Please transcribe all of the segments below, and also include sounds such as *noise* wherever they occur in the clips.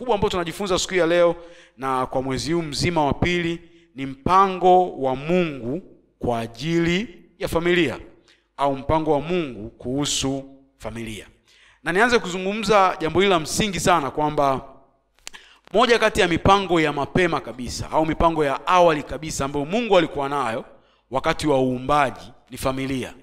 kubwa ambao tunajifunza siku ya leo na kwa mwezi huu mzima wa pili ni mpango wa Mungu kwa ajili ya familia au mpango wa Mungu kuhusu familia. Na nianze kuzungumza jambo hili la msingi sana kwamba moja kati ya mipango ya mapema kabisa au mipango ya awali kabisa ambayo Mungu alikuwa nayo wakati wa uumbaji ni familia.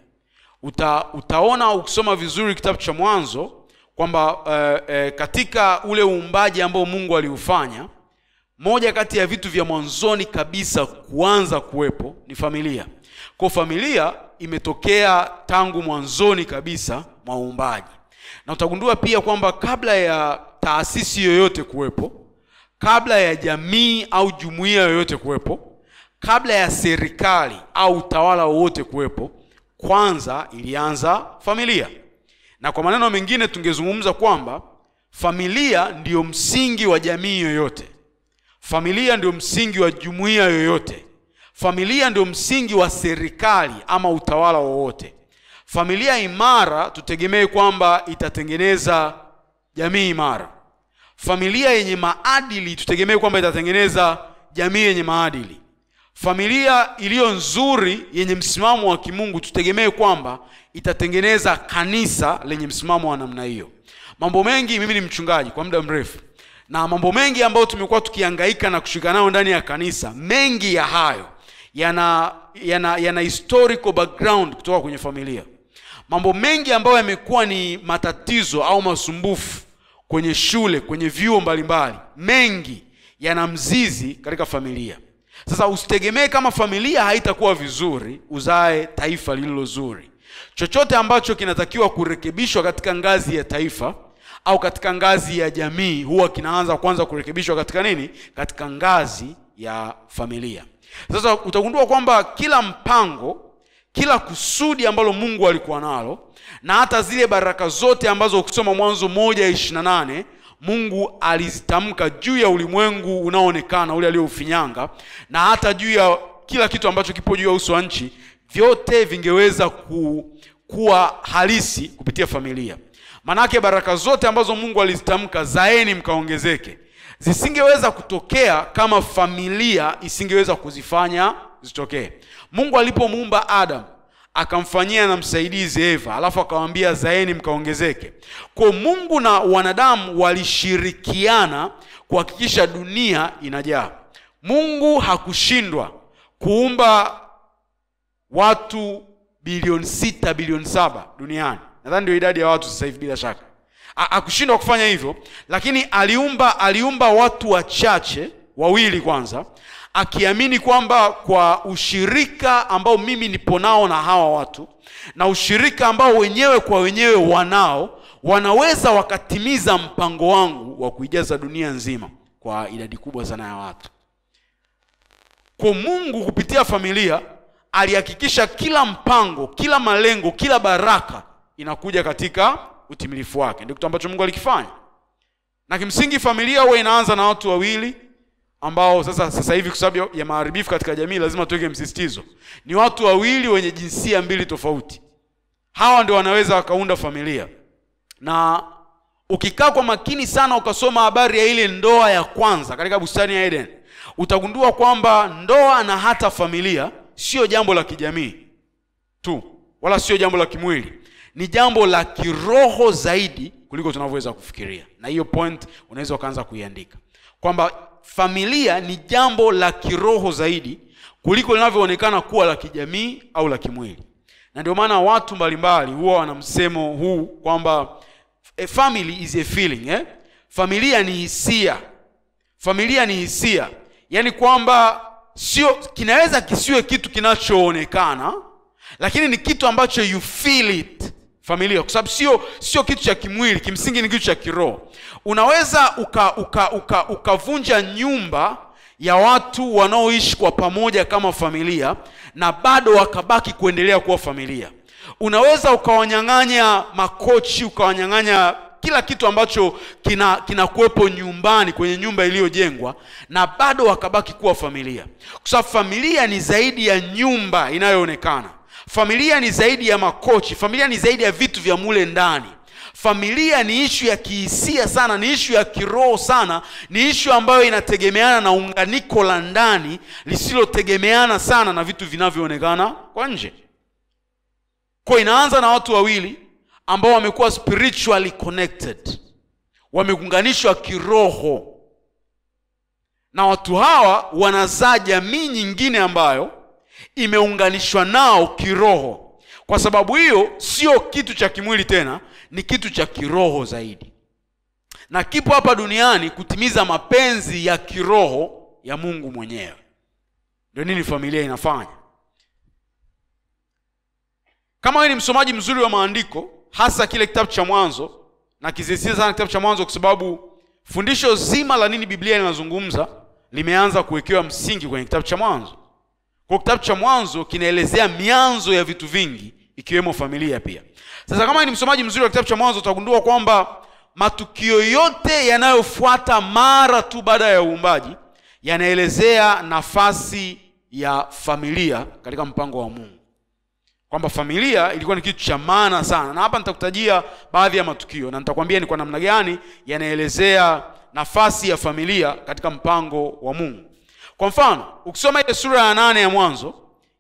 Uta, utaona ukisoma vizuri kitabu cha Mwanzo kwamba uh, eh, katika ule uumbaji ambao Mungu aliufanya, moja kati ya vitu vya mwanzoni kabisa kuanza kuwepo ni familia. Kwa familia imetokea tangu mwanzoni kabisa mwa uumbaji, na utagundua pia kwamba kabla ya taasisi yoyote kuwepo, kabla ya jamii au jumuiya yoyote kuwepo, kabla ya serikali au utawala wowote kuwepo, kwanza ilianza familia na kwa maneno mengine tungezungumza kwamba familia ndiyo msingi wa jamii yoyote familia ndio msingi wa jumuiya yoyote familia ndio msingi wa serikali ama utawala wowote familia imara tutegemee kwamba itatengeneza jamii imara familia yenye maadili tutegemee kwamba itatengeneza jamii yenye maadili Familia iliyo nzuri yenye msimamo wa kimungu, tutegemee kwamba itatengeneza kanisa lenye msimamo wa namna hiyo. Mambo mengi, mimi ni mchungaji kwa muda mrefu, na mambo mengi ambayo tumekuwa tukiangaika na kushika nayo ndani ya kanisa, mengi ya hayo yana yana yana historical background kutoka kwenye familia. Mambo mengi ambayo yamekuwa ni matatizo au masumbufu kwenye shule, kwenye vyuo mbalimbali, mengi yana mzizi katika familia. Sasa usitegemee kama familia haitakuwa vizuri uzae taifa lililo zuri. Chochote ambacho kinatakiwa kurekebishwa katika ngazi ya taifa au katika ngazi ya jamii huwa kinaanza kwanza kurekebishwa katika nini? Katika ngazi ya familia. Sasa utagundua kwamba kila mpango, kila kusudi ambalo Mungu alikuwa nalo na hata zile baraka zote ambazo ukisoma Mwanzo moja ishirina nane Mungu alizitamka juu ya ulimwengu unaoonekana ule aliyoufinyanga, na hata juu ya kila kitu ambacho kipo juu ya uso wa nchi, vyote vingeweza ku, kuwa halisi kupitia familia. Manake baraka zote ambazo Mungu alizitamka, zaeni mkaongezeke, zisingeweza kutokea kama familia isingeweza kuzifanya zitokee. Mungu alipomuumba Adamu akamfanyia na msaidizi Eva, alafu akamwambia zaeni mkaongezeke. Kwa Mungu na wanadamu walishirikiana kuhakikisha dunia inajaa. Mungu hakushindwa kuumba watu bilioni sita bilioni saba duniani, nadhani ndio idadi ya watu sasa hivi, bila shaka hakushindwa kufanya hivyo, lakini aliumba aliumba watu wachache wawili kwanza, akiamini kwamba kwa ushirika ambao mimi nipo nao na hawa watu na ushirika ambao wenyewe kwa wenyewe wanao wanaweza wakatimiza mpango wangu wa kuijaza dunia nzima kwa idadi kubwa sana ya watu. Kwa Mungu kupitia familia alihakikisha kila mpango, kila malengo, kila baraka inakuja katika utimilifu wake. Ndio kitu ambacho Mungu alikifanya, na kimsingi familia huwa inaanza na watu wawili ambao sasa sasa hivi kwa sababu ya maharibifu katika jamii lazima tuweke msisitizo, ni watu wawili wenye jinsia mbili tofauti. Hawa ndio wanaweza wakaunda familia, na ukikaa kwa makini sana ukasoma habari ya ile ndoa ya kwanza katika bustani ya Eden utagundua kwamba ndoa na hata familia sio jambo la kijamii tu, wala sio jambo la kimwili, ni jambo la kiroho zaidi kuliko tunavyoweza kufikiria. Na hiyo point unaweza ukaanza kuiandika kwamba familia ni jambo la kiroho zaidi kuliko linavyoonekana kuwa la kijamii au la kimwili, na ndio maana watu mbalimbali huwa wana msemo huu kwamba a family is a feeling eh? Familia ni hisia, familia ni hisia, yaani kwamba sio, kinaweza kisiwe kitu kinachoonekana, lakini ni kitu ambacho you feel it familia kwa sababu sio sio kitu cha kimwili kimsingi ni kitu cha kiroho unaweza ukavunja uka, uka, uka, nyumba ya watu wanaoishi kwa pamoja kama familia na bado wakabaki kuendelea kuwa familia unaweza ukawanyang'anya makochi ukawanyang'anya kila kitu ambacho kina kinakuwepo nyumbani kwenye nyumba iliyojengwa na bado wakabaki kuwa familia kwa sababu familia ni zaidi ya nyumba inayoonekana familia ni zaidi ya makochi familia ni zaidi ya vitu vya mule ndani familia ni ishu ya kihisia sana ni ishu ya kiroho sana ni ishu ambayo inategemeana na unganiko la ndani lisilotegemeana sana na vitu vinavyoonekana kwa nje kwa inaanza na watu wawili ambao wamekuwa spiritually connected wameunganishwa kiroho na watu hawa wanazaa jamii nyingine ambayo imeunganishwa nao kiroho kwa sababu hiyo sio kitu cha kimwili tena ni kitu cha kiroho zaidi na kipo hapa duniani kutimiza mapenzi ya kiroho ya mungu mwenyewe ndio nini familia inafanya kama wewe ni msomaji mzuri wa maandiko hasa kile kitabu cha mwanzo na kizisiza sana kitabu cha mwanzo kwa sababu fundisho zima la nini biblia linazungumza limeanza kuwekewa msingi kwenye kitabu cha mwanzo kwa kitabu cha mwanzo kinaelezea mianzo ya vitu vingi ikiwemo familia pia sasa kama ni msomaji mzuri wa kitabu cha mwanzo utagundua kwamba matukio yote yanayofuata mara tu baada ya uumbaji yanaelezea nafasi ya familia katika mpango wa mungu kwamba familia ilikuwa ni kitu cha maana sana na hapa nitakutajia baadhi ya matukio na nitakwambia ni kwa namna gani yanaelezea nafasi ya familia katika mpango wa mungu kwa mfano ukisoma ile sura ya nane ya Mwanzo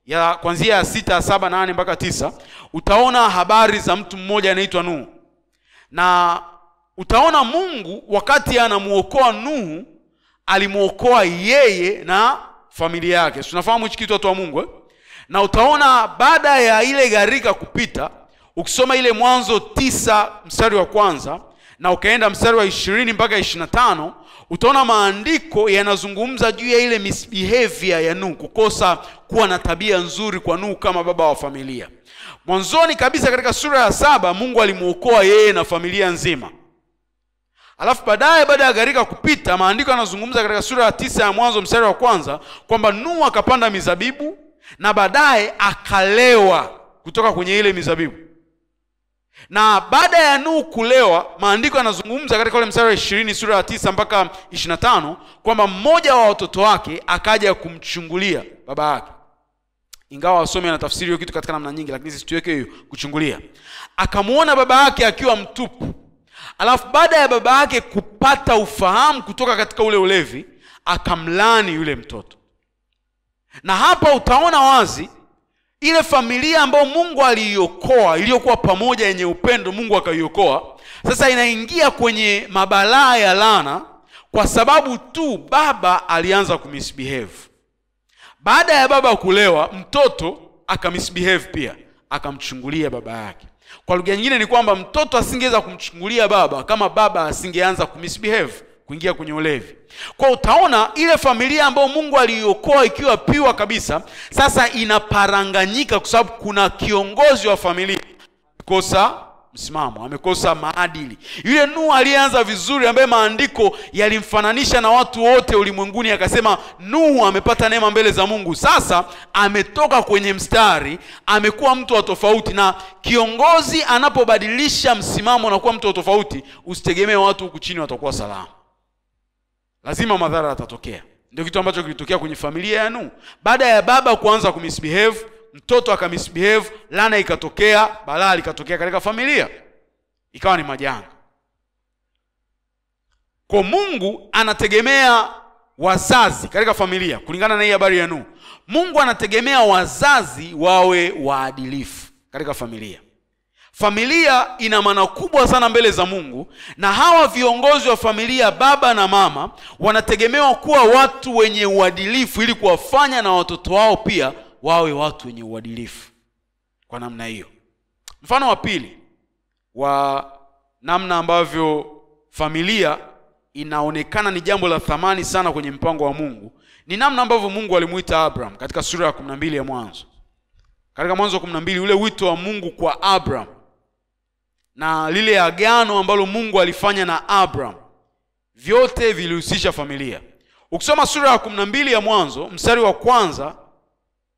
ya kuanzia ya sita, saba, nane mpaka tisa utaona habari za mtu mmoja anaitwa Nuhu, na utaona Mungu wakati anamuokoa Nuhu alimuokoa yeye na familia yake. Tunafahamu hichi kitu watu wa Mungu eh? na utaona baada ya ile gharika kupita, ukisoma ile Mwanzo tisa mstari wa kwanza na ukaenda mstari wa ishirini mpaka ishiri na tano utaona maandiko yanazungumza juu ya ile misbehavior ya Nuhu, kukosa kuwa na tabia nzuri kwa Nuhu kama baba wa familia. Mwanzoni kabisa katika sura ya saba Mungu alimwokoa yeye na familia nzima, alafu baadaye baada ya gharika kupita, maandiko yanazungumza katika sura ya tisa ya Mwanzo mstari wa kwanza kwamba Nuhu akapanda mizabibu na baadaye akalewa kutoka kwenye ile mizabibu na baada ya Nuhu kulewa, maandiko yanazungumza katika ule mstari wa ishirini sura ya tisa mpaka ishirini na tano kwamba mmoja wa watoto wake akaja kumchungulia baba yake, ingawa wasomi anatafsiri hiyo kitu katika namna nyingi, lakini sisi tuweke hiyo kuchungulia. Akamwona baba yake akiwa mtupu. Alafu baada ya baba yake kupata ufahamu kutoka katika ule ulevi, akamlani yule mtoto, na hapa utaona wazi ile familia ambayo Mungu aliiokoa iliyokuwa pamoja yenye upendo, Mungu akaiokoa, sasa inaingia kwenye mabalaa ya lana kwa sababu tu baba alianza kumisbehave. Baada ya baba kulewa, mtoto akamisbehave pia, akamchungulia baba yake. Kwa lugha nyingine ni kwamba mtoto asingeweza kumchungulia baba kama baba asingeanza kumisbehave kuingia kwenye ulevi kwa utaona ile familia ambayo mungu aliiokoa ikiwa piwa kabisa sasa inaparanganyika kwa sababu kuna kiongozi wa familia kosa msimamo amekosa maadili yule nuha aliyeanza vizuri ambaye maandiko yalimfananisha na watu wote ulimwenguni akasema nuhu amepata neema mbele za mungu sasa ametoka kwenye mstari amekuwa mtu wa tofauti na kiongozi anapobadilisha msimamo na kuwa mtu wa tofauti usitegemee watu huku chini watakuwa salama lazima madhara yatatokea. Ndio kitu ambacho kilitokea kwenye familia ya Nuhu. Baada ya baba kuanza kumisbehave, mtoto akamisbehave, lana ikatokea, balaa likatokea katika familia, ikawa ni majanga. Kwa Mungu anategemea wazazi katika familia, kulingana na hii habari ya Nuhu. Mungu anategemea wazazi wawe waadilifu katika familia. Familia ina maana kubwa sana mbele za Mungu, na hawa viongozi wa familia, baba na mama, wanategemewa kuwa watu wenye uadilifu ili kuwafanya na watoto wao pia wawe watu wenye uadilifu kwa namna hiyo. Mfano wa pili wa namna ambavyo familia inaonekana ni jambo la thamani sana kwenye mpango wa Mungu ni namna ambavyo Mungu alimuita Abraham katika sura ya 12 ya Mwanzo. Katika Mwanzo wa 12 ule wito wa Mungu kwa Abraham na lile agano ambalo mungu alifanya na abraham vyote vilihusisha familia ukisoma sura ya kumi na mbili ya mwanzo mstari wa kwanza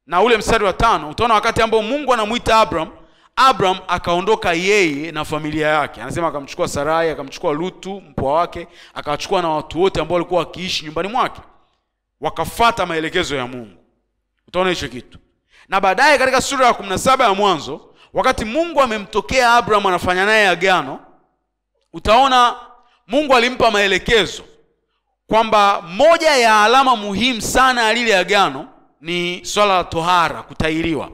na ule mstari wa tano utaona wakati ambao mungu anamwita abraham abraham akaondoka yeye na familia yake anasema akamchukua sarai akamchukua lutu mpwa wake akawachukua na watu wote ambao walikuwa wakiishi nyumbani mwake wakafata maelekezo ya mungu utaona hicho kitu na baadaye katika sura ya kumi na saba ya mwanzo wakati mungu amemtokea abraham anafanya naye agano utaona mungu alimpa maelekezo kwamba moja ya alama muhimu sana ya lile agano ni swala la tohara kutahiriwa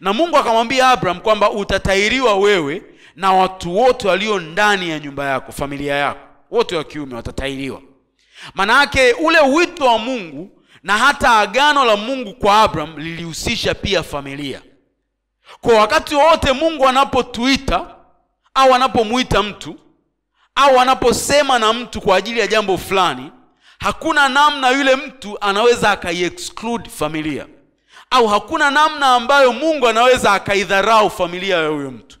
na mungu akamwambia abraham kwamba utatahiriwa wewe na watu wote walio ndani ya nyumba yako familia yako wote wa kiume watatahiriwa maana ule wito wa mungu na hata agano la mungu kwa abraham lilihusisha pia familia kwa wakati wowote Mungu anapotuita au anapomwita mtu au anaposema na mtu kwa ajili ya jambo fulani, hakuna namna yule mtu anaweza akaiexclude familia au hakuna namna ambayo Mungu anaweza akaidharau familia ya huyo mtu.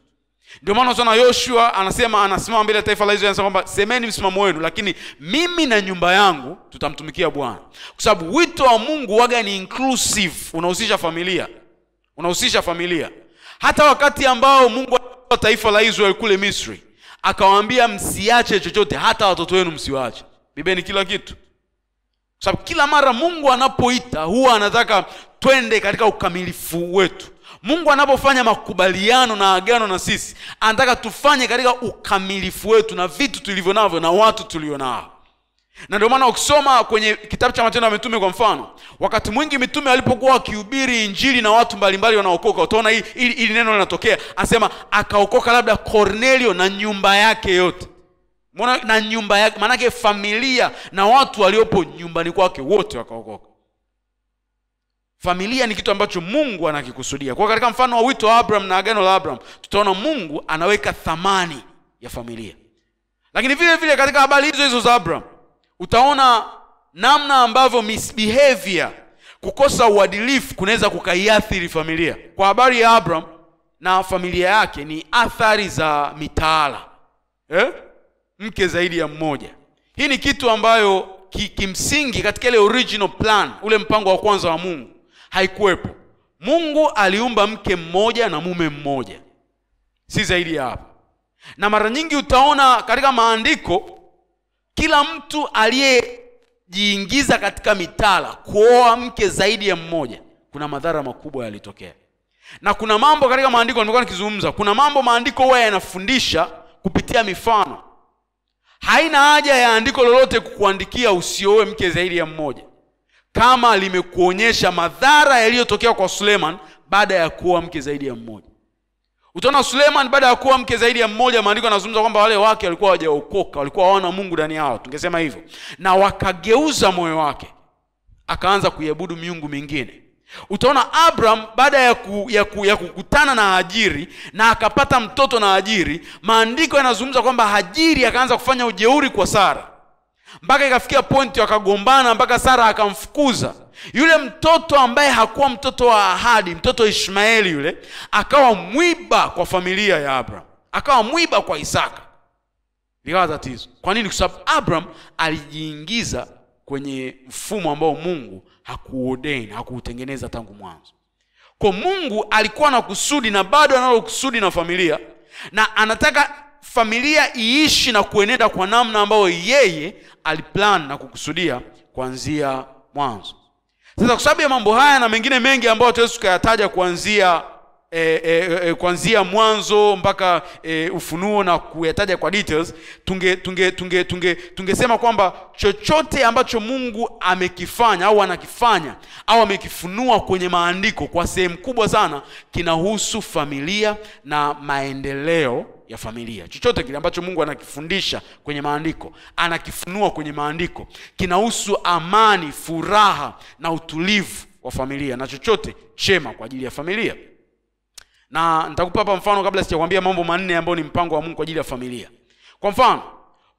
Ndio maana sana Yoshua anasema, anasimama mbele ya taifa la Israeli anasema kwamba semeni msimamo wenu, lakini mimi na nyumba yangu tutamtumikia Bwana, kwa sababu wito wa Mungu waga ni inclusive, unahusisha familia unahusisha familia hata wakati ambao mungu alitoa taifa la israel kule misri akawaambia msiache chochote hata watoto wenu msiwaache bibeni kila kitu kwa sababu kila mara mungu anapoita huwa anataka twende katika ukamilifu wetu mungu anapofanya makubaliano na agano na sisi anataka tufanye katika ukamilifu wetu na vitu tulivyo navyo na watu tulio nao na ndio maana ukisoma kwenye kitabu cha matendo ya mitume kwa mfano wakati mwingi mitume walipokuwa wakihubiri injili na watu mbalimbali wanaokoka utaona hili, hili, neno linatokea anasema akaokoka labda cornelio na nyumba yake yote Mwana, na nyumba yake maanake familia na watu waliopo nyumbani kwake wote wakaokoka familia ni kitu ambacho mungu anakikusudia kwa katika mfano wa wito wa abraham na agano la abraham tutaona mungu anaweka thamani ya familia lakini vile vile katika habari hizo hizo za abraham utaona namna ambavyo misbehavior kukosa uadilifu kunaweza kukaiathiri familia kwa habari ya abram na familia yake ni athari za mitaala eh? mke zaidi ya mmoja hii ni kitu ambayo ki, kimsingi katika ile original plan ule mpango wa kwanza wa mungu haikuwepo mungu aliumba mke mmoja na mume mmoja si zaidi ya hapo na mara nyingi utaona katika maandiko kila mtu aliyejiingiza katika mitala kuoa mke zaidi ya mmoja kuna madhara makubwa yalitokea na kuna mambo katika maandiko nimekuwa nikizungumza kuna mambo maandiko huwa yanafundisha kupitia mifano haina haja ya andiko lolote kukuandikia usioe mke zaidi ya mmoja kama limekuonyesha madhara yaliyotokea kwa suleiman baada ya kuoa mke zaidi ya mmoja utaona suleiman baada ya kuwa mke zaidi ya mmoja maandiko anazungumza kwamba wale wake walikuwa hawajaokoka walikuwa hawana mungu ndani yao tungesema hivyo na wakageuza moyo wake akaanza kuiabudu miungu mingine utaona abraham baada ya, ku, ya, ku, ya kukutana na ajiri na akapata mtoto na ajiri maandiko yanazungumza kwamba ajiri akaanza kufanya ujeuri kwa sara mpaka ikafikia pointi wakagombana mpaka sara akamfukuza yule mtoto ambaye hakuwa mtoto wa ahadi mtoto ishmaeli yule akawa mwiba kwa familia ya abraham akawa mwiba kwa isaka likawa tatizo kwa nini kwa sababu abraham alijiingiza kwenye mfumo ambao mungu hakuodeni hakuutengeneza tangu mwanzo kwa mungu alikuwa na kusudi na bado analo kusudi na familia na anataka familia iishi na kuenenda kwa namna ambayo yeye aliplan na kukusudia kuanzia mwanzo sasa kwa sababu ya mambo haya na mengine mengi ambayo tuwezi tukayataja kuanzia E, e, e, kuanzia mwanzo mpaka e, ufunuo na kuyataja kwa details tunge tunge tunge tunge tungesema kwamba chochote ambacho mungu amekifanya au anakifanya au amekifunua kwenye maandiko kwa sehemu kubwa sana kinahusu familia na maendeleo ya familia chochote kile ambacho mungu anakifundisha kwenye maandiko anakifunua kwenye maandiko kinahusu amani furaha na utulivu wa familia na chochote chema kwa ajili ya familia na nitakupa hapa mfano kabla sijakwambia mambo manne ambayo ni mpango wa Mungu kwa ajili ya familia. Kwa mfano,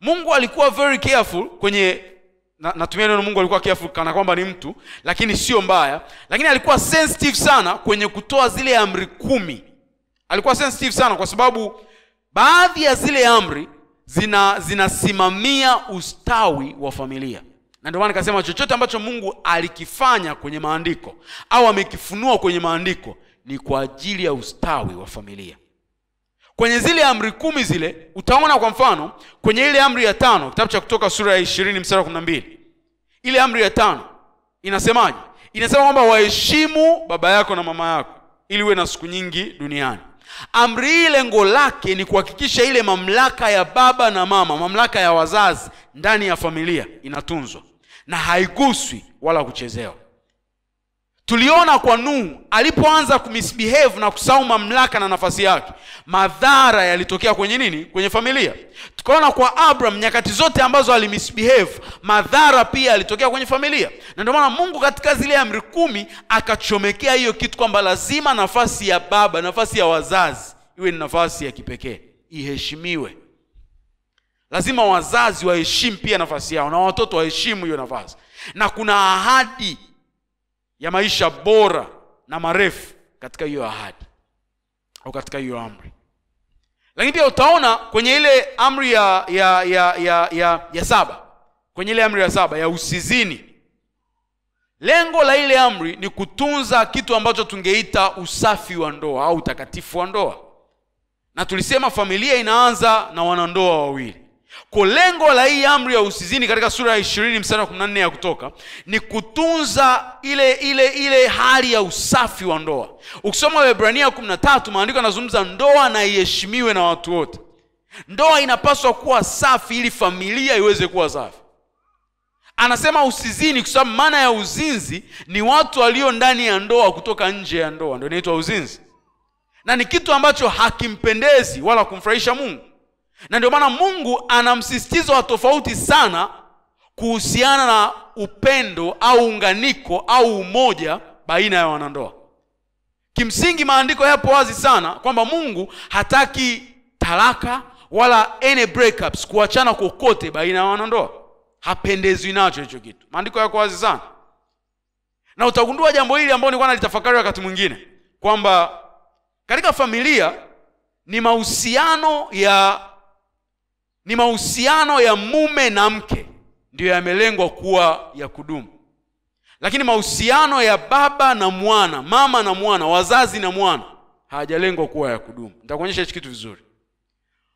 Mungu alikuwa very careful kwenye na, natumia neno Mungu alikuwa careful kana kwamba ni mtu, lakini sio mbaya, lakini alikuwa sensitive sana kwenye kutoa zile amri kumi. Alikuwa sensitive sana kwa sababu baadhi ya zile amri zina zinasimamia ustawi wa familia na ndio maana nikasema chochote ambacho mungu alikifanya kwenye maandiko au amekifunua kwenye maandiko ni kwa ajili ya ustawi wa familia kwenye zile amri kumi zile utaona kwa mfano kwenye ile amri ya tano kitabu cha kutoka sura ya ishirini mstari wa kumi na mbili ile amri ya tano inasemaje inasema kwamba waheshimu baba yako na mama yako ili uwe na siku nyingi duniani amri hii lengo lake ni kuhakikisha ile mamlaka ya baba na mama mamlaka ya wazazi ndani ya familia inatunzwa na haiguswi wala kuchezewa tuliona kwa nuhu alipoanza kumisbehave na kusahau mamlaka na nafasi yake madhara yalitokea kwenye nini kwenye familia tukaona kwa abraham nyakati zote ambazo alimisbehave madhara pia yalitokea kwenye familia na ndio maana mungu katika zile amri kumi akachomekea hiyo kitu kwamba lazima nafasi ya baba nafasi ya wazazi iwe ni nafasi ya kipekee iheshimiwe lazima wazazi waheshimu pia nafasi yao na watoto waheshimu hiyo nafasi na kuna ahadi ya maisha bora na marefu katika hiyo ahadi au katika hiyo amri lakini pia utaona kwenye ile amri ya ya ya ya, ya, ya saba kwenye ile amri ya saba ya usizini lengo la ile amri ni kutunza kitu ambacho tungeita usafi wa ndoa au utakatifu wa ndoa na tulisema familia inaanza na wanandoa wawili kwa lengo la hii amri ya usizini katika sura ya ishirini mstari wa kumi na nne ya Kutoka ni kutunza ile ile ile hali ya usafi wa ndoa. Ukisoma Waebrania kumi na tatu maandiko yanazungumza ndoa na iheshimiwe na watu wote. Ndoa inapaswa kuwa safi ili familia iweze kuwa safi. Anasema usizini, kwa sababu maana ya uzinzi ni watu walio ndani ya ndoa kutoka nje ya ndoa, ndio inaitwa uzinzi, na ni kitu ambacho hakimpendezi wala kumfurahisha Mungu na ndio maana mungu ana msistizo wa tofauti sana kuhusiana na upendo au unganiko au umoja baina ya wanandoa kimsingi maandiko yapo wazi sana kwamba mungu hataki talaka wala any breakups kuachana kokote baina ya wanandoa hapendezwi nacho hicho kitu maandiko yako wazi sana na utagundua jambo hili ambalo nilikuwa nalitafakari wakati mwingine kwamba katika familia ni mahusiano ya ni mahusiano ya mume na mke ndiyo yamelengwa kuwa ya kudumu lakini mahusiano ya baba na mwana mama na mwana wazazi na mwana hayajalengwa kuwa ya kudumu nitakuonyesha hichi kitu vizuri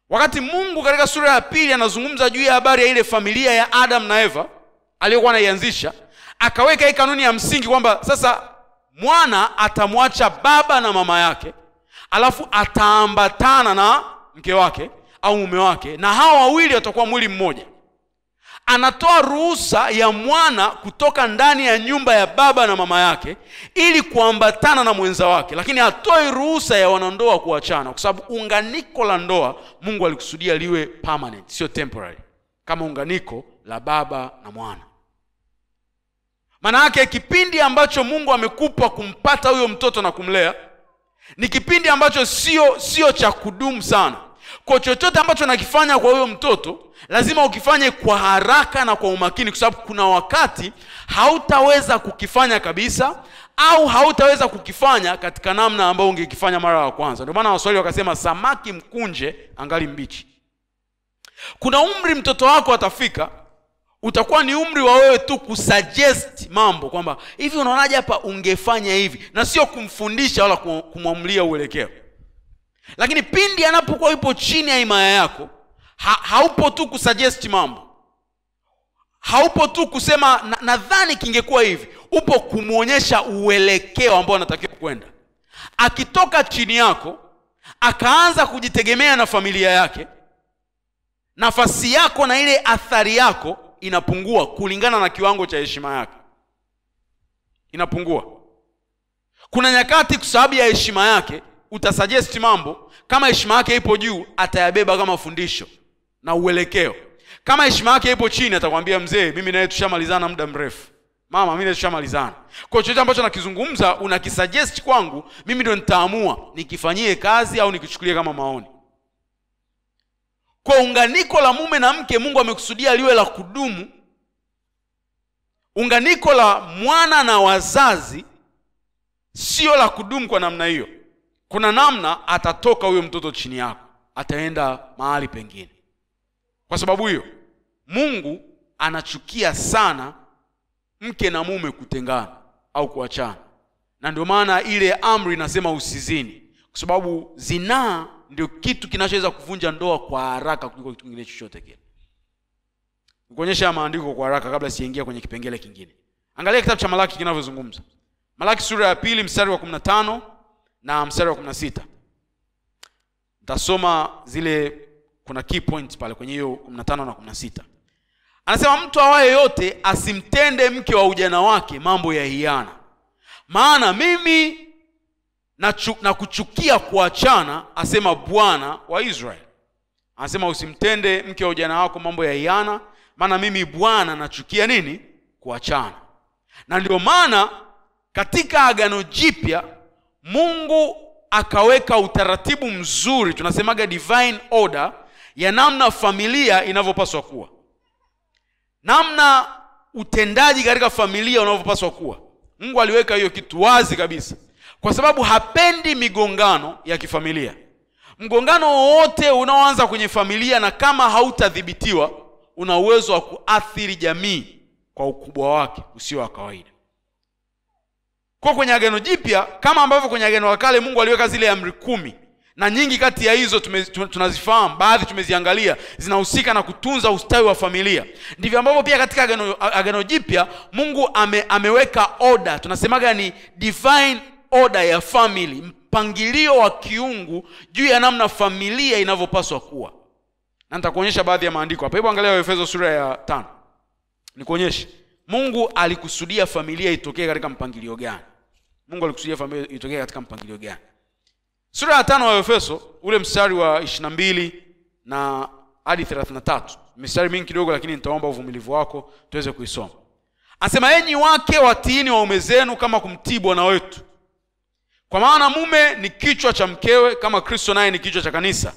wakati mungu katika sura ya pili anazungumza juu ya habari ya ile familia ya adam na eva aliyokuwa anaianzisha akaweka hii kanuni ya msingi kwamba sasa mwana atamwacha baba na mama yake alafu ataambatana na mke wake au mume wake na hawa wawili watakuwa mwili mmoja anatoa ruhusa ya mwana kutoka ndani ya nyumba ya baba na mama yake ili kuambatana na mwenza wake lakini hatoi ruhusa ya wanandoa kuachana kwa sababu unganiko la ndoa mungu alikusudia liwe permanent sio temporary kama unganiko la baba na mwana maana yake kipindi ambacho mungu amekupa kumpata huyo mtoto na kumlea ni kipindi ambacho sio sio cha kudumu sana kwa chochote ambacho nakifanya kwa huyo mtoto lazima ukifanye kwa haraka na kwa umakini kwa sababu kuna wakati hautaweza kukifanya kabisa au hautaweza kukifanya katika namna ambayo ungekifanya mara ya kwanza ndio maana waswali wakasema samaki mkunje angali mbichi kuna umri mtoto wako atafika utakuwa ni umri wa wewe tu kusuggest mambo kwamba hivi unaonaje hapa ungefanya hivi na sio kumfundisha wala kumwamulia uelekeo lakini pindi anapokuwa yupo chini ya imaya yako ha, haupo tu kusuggest mambo haupo tu kusema nadhani na kingekuwa hivi upo kumwonyesha uelekeo ambao anatakiwa kwenda akitoka chini yako akaanza kujitegemea na familia yake nafasi yako na ile athari yako inapungua kulingana na kiwango cha heshima yake inapungua kuna nyakati kwa sababu ya heshima yake utasuggest mambo kama heshima yake ipo juu atayabeba kama fundisho na uelekeo kama heshima yake ipo chini atakwambia mzee mimi naye tushamalizana muda mrefu mama mimi tushamalizana kwa chochote ambacho nakizungumza unakisuggest kwangu mimi ndio nitaamua nikifanyie kazi au nikichukulie kama maoni kwa unganiko la mume na mke mungu amekusudia liwe la kudumu unganiko la mwana na wazazi sio la kudumu kwa namna hiyo kuna namna atatoka huyo mtoto chini yako, ataenda mahali pengine. Kwa sababu hiyo, Mungu anachukia sana mke na mume kutengana au kuachana, na ndio maana ile amri inasema usizini, kwa sababu zinaa ndio kitu kinachoweza kuvunja ndoa kwa haraka kuliko kitu kingine chochote kile. Nikuonyesha maandiko kwa haraka kabla siingia kwenye kipengele kingine. Angalia kitabu cha Malaki kinavyozungumza. Malaki sura ya pili mstari wa 15 na mstari wa sita Tasoma zile kuna key point pale kwenye hiyo 15 na sita Anasema mtu awaye yote asimtende mke wa ujana wake mambo ya hiana, maana mimi na, na kuchukia kuachana, asema Bwana wa Israeli. Anasema usimtende mke wa ujana wako mambo ya hiana, maana mimi Bwana nachukia nini? Kuachana. Na ndio maana katika Agano Jipya mungu akaweka utaratibu mzuri tunasemaga divine order ya namna familia inavyopaswa kuwa namna utendaji katika familia unavyopaswa kuwa mungu aliweka hiyo kitu wazi kabisa kwa sababu hapendi migongano ya kifamilia mgongano wowote unaoanza kwenye familia na kama hautadhibitiwa una uwezo wa kuathiri jamii kwa ukubwa wake usio wa kawaida kwa kwenye agano jipya kama ambavyo kwenye agano la kale mungu aliweka zile amri kumi na nyingi kati ya hizo tunazifahamu baadhi tumeziangalia zinahusika na kutunza ustawi wa familia ndivyo ambavyo pia katika agano, agano jipya mungu ame, ameweka oda tunasemaga ni divine order ya family mpangilio wa kiungu juu ya namna familia inavyopaswa kuwa na nitakuonyesha baadhi ya maandiko hapa hebu angalia efeso sura ya tano nikuonyeshe mungu alikusudia familia itokee katika mpangilio gani mungu alikusudia familia itokee katika mpangilio gani sura ya tano wa efeso ule mstari wa ishirina mbili na hadi thelathina tatu mistari mingi kidogo lakini nitaomba uvumilivu wako tuweze kuisoma anasema enyi wake watiini waume zenu kama kumtii bwana wetu kwa maana mume ni kichwa cha mkewe kama kristo naye ni kichwa cha kanisa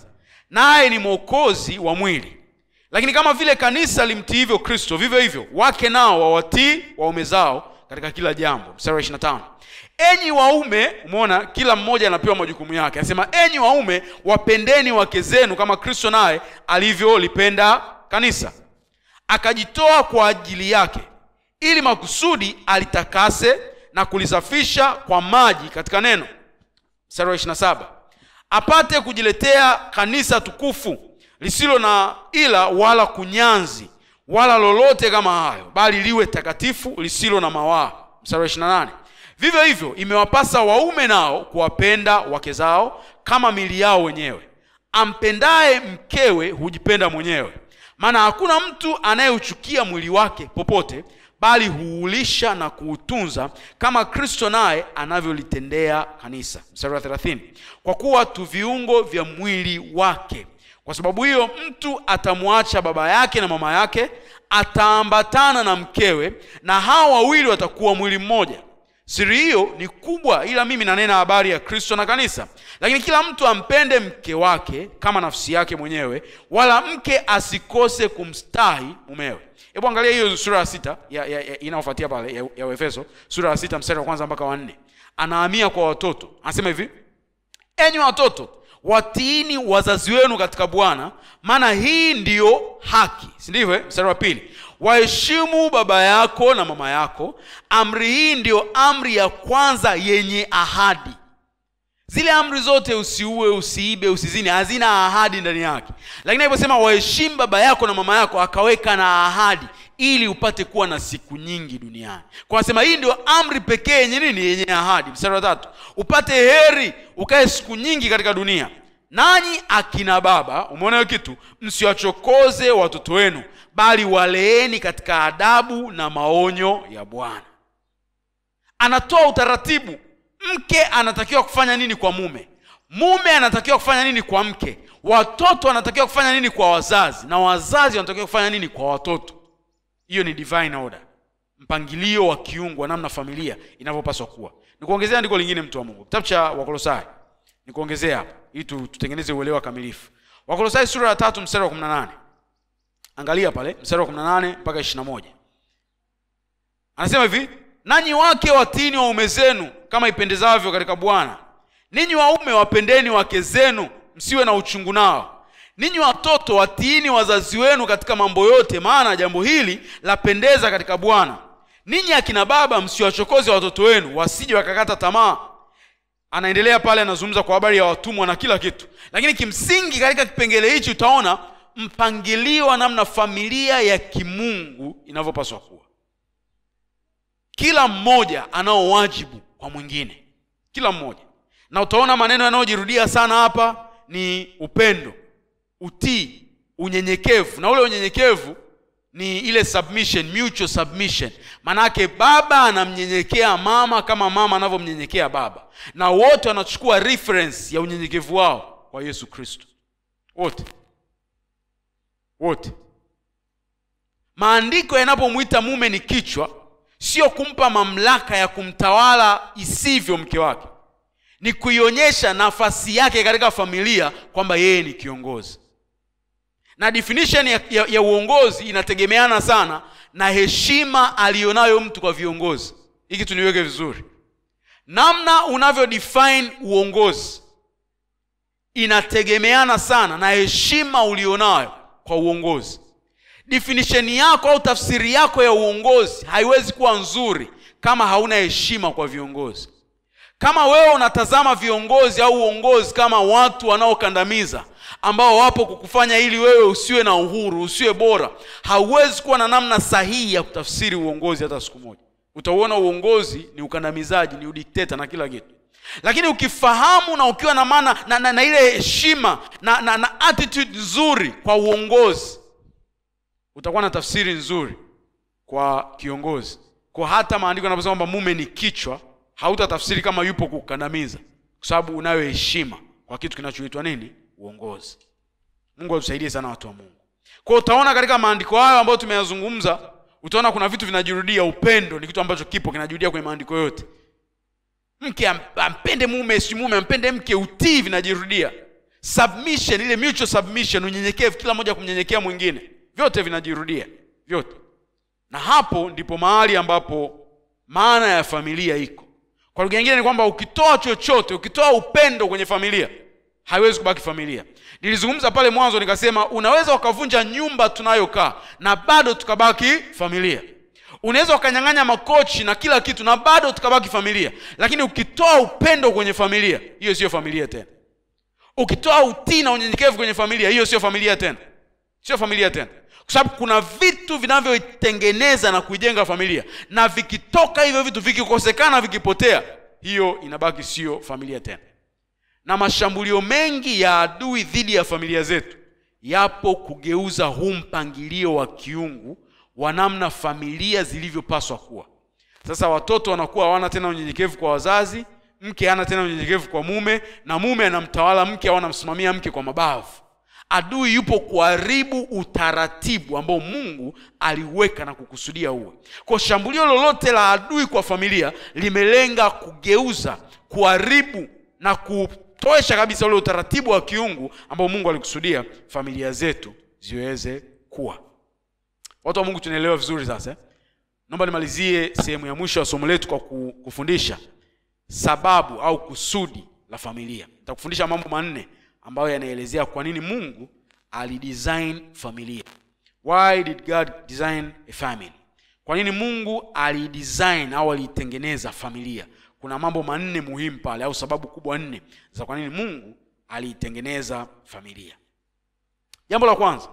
naye ni mwokozi wa mwili lakini kama vile kanisa limtii hivyo kristo vivyo hivyo wake nao wawatii waume zao katika kila jambo mstari wa 25 enyi waume umeona kila mmoja anapewa majukumu yake anasema enyi waume wapendeni wake zenu kama kristo naye alivyolipenda kanisa akajitoa kwa ajili yake ili makusudi alitakase na kulisafisha kwa maji katika neno mstari wa 27 apate kujiletea kanisa tukufu lisilo na ila wala kunyanzi wala lolote kama hayo, bali liwe takatifu lisilo na mawaa. Mstari wa 28, vivyo hivyo imewapasa waume nao kuwapenda wake zao kama mili yao wenyewe. Ampendaye mkewe hujipenda mwenyewe, maana hakuna mtu anayeuchukia mwili wake popote, bali huulisha na kuutunza kama Kristo naye anavyolitendea kanisa. Mstari wa 30, kwa kuwa tu viungo vya mwili wake kwa sababu hiyo mtu atamwacha baba yake na mama yake, ataambatana na mkewe, na hawa wawili watakuwa mwili mmoja. Siri hiyo ni kubwa, ila mimi nanena habari ya Kristo na kanisa. Lakini kila mtu ampende mke wake kama nafsi yake mwenyewe, wala mke asikose kumstahi mumewe. Hebu angalia hiyo sura ya sita inayofuatia pale ya, ya Efeso sura ya sita mstari wa kwanza mpaka wa anaamia Anahamia kwa watoto, anasema hivi: enyi watoto watiini wazazi wenu katika bwana maana hii ndiyo haki si ndivyo eh? mstari wa pili waheshimu baba yako na mama yako amri hii ndiyo amri ya kwanza yenye ahadi zile amri zote usiue usiibe usizini hazina ahadi ndani yake lakini alivyosema waheshimu baba yako na mama yako akaweka na ahadi ili upate kuwa na siku nyingi duniani kwa hii ndio amri pekee yenye nini yenye ahadi msara wa tatu upate heri ukae siku nyingi katika dunia nanyi akina baba umeona hiyo kitu msiwachokoze watoto wenu bali waleeni katika adabu na maonyo ya bwana anatoa utaratibu mke anatakiwa kufanya nini kwa mume mume anatakiwa kufanya nini kwa mke watoto wanatakiwa kufanya nini kwa wazazi na wazazi wanatakiwa kufanya nini kwa watoto hiyo ni divine order mpangilio wa kiungu wa namna familia inavyopaswa kuwa nikuongezea andiko lingine mtu wa mungu kitabu cha wakolosai nikuongezea hapa ili tutengeneze uelewa kamilifu wakolosai sura ya tatu mstari wa 18 angalia pale mstari wa 18 mpaka 21 anasema hivi nanyi wake watini waume zenu kama ipendezavyo katika bwana ninyi waume wapendeni wake zenu msiwe na uchungu nao ninyi watoto watiini wazazi wenu katika mambo yote maana jambo hili lapendeza katika bwana ninyi akina baba msiwachokoze watoto wenu wasije wakakata tamaa anaendelea pale anazungumza kwa habari ya watumwa na kila kitu lakini kimsingi katika kipengele hichi utaona mpangilio wa namna familia ya kimungu inavyopaswa kuwa kila mmoja anao wajibu kwa mwingine kila mmoja na utaona maneno yanayojirudia sana hapa ni upendo utii unyenyekevu na ule unyenyekevu ni ile submission mutual submission manake baba anamnyenyekea mama kama mama anavyomnyenyekea baba na wote wanachukua reference ya unyenyekevu wao kwa yesu kristo wote wote maandiko yanapomwita mume ni kichwa sio kumpa mamlaka ya kumtawala isivyo mke wake ni kuionyesha nafasi yake katika familia kwamba yeye ni kiongozi na definition ya, ya, ya uongozi inategemeana sana na heshima aliyonayo mtu kwa viongozi hiki tuniweke vizuri namna unavyo define uongozi inategemeana sana na heshima ulionayo kwa uongozi definition yako au tafsiri yako ya uongozi haiwezi kuwa nzuri kama hauna heshima kwa viongozi kama wewe unatazama viongozi au uongozi kama watu wanaokandamiza ambao wapo kukufanya ili wewe usiwe na uhuru usiwe bora hauwezi kuwa na namna sahihi ya kutafsiri uongozi hata siku moja utauona uongozi ni ukandamizaji ni udikteta na kila kitu lakini ukifahamu na ukiwa na maana na, na, na ile heshima na, na, na attitude nzuri kwa uongozi utakuwa na tafsiri nzuri kwa kiongozi. Kwa hata maandiko yanaposema kwamba mume ni kichwa, hautatafsiri kama yupo kukandamiza, kwa sababu unayo heshima kwa kitu kinachoitwa nini, uongozi. Mungu atusaidie sana, watu wa Mungu. Kwa utaona katika maandiko hayo ambayo tumeyazungumza, utaona kuna vitu vinajirudia. Upendo ni kitu ambacho kipo kinajirudia kwenye maandiko yote. Mke ampende mume, si mume ampende mke. Utii vinajirudia, submission, ile mutual submission, unyenyekevu, kila mmoja kumnyenyekea mwingine vyote vinajirudia vyote na hapo ndipo mahali ambapo maana ya familia iko kwa lugha nyingine ni kwamba ukitoa chochote ukitoa upendo kwenye familia haiwezi kubaki familia nilizungumza pale mwanzo nikasema unaweza ukavunja nyumba tunayokaa na bado tukabaki familia unaweza ukanyang'anya makochi na kila kitu na bado tukabaki familia lakini ukitoa upendo kwenye familia hiyo sio familia tena ukitoa utii na unyenyekevu kwenye familia hiyo sio familia tena sio familia tena kwa sababu kuna vitu vinavyoitengeneza na kuijenga familia na vikitoka hivyo vitu vikikosekana vikipotea hiyo inabaki siyo familia tena na mashambulio mengi ya adui dhidi ya familia zetu yapo kugeuza huu mpangilio wa kiungu wa namna familia zilivyopaswa kuwa sasa watoto wanakuwa hawana tena unyenyekevu kwa wazazi mke hana tena unyenyekevu kwa mume na mume anamtawala mke au anamsimamia mke kwa mabavu Adui yupo kuharibu utaratibu ambao Mungu aliweka na kukusudia uwe. Kwa shambulio lolote la adui kwa familia limelenga kugeuza, kuharibu na kutoesha kabisa ule utaratibu wa kiungu ambao Mungu alikusudia familia zetu ziweze kuwa. Watu wa Mungu, tunaelewa vizuri sasa eh? Naomba nimalizie sehemu ya mwisho ya somo letu kwa kufundisha sababu au kusudi la familia. Nitakufundisha mambo manne ambayo yanaelezea kwa nini mungu alidesign familia why did god design a family kwa nini mungu alidesign au aliitengeneza familia kuna mambo manne muhimu pale au sababu kubwa nne za kwa nini mungu aliitengeneza familia jambo la kwanza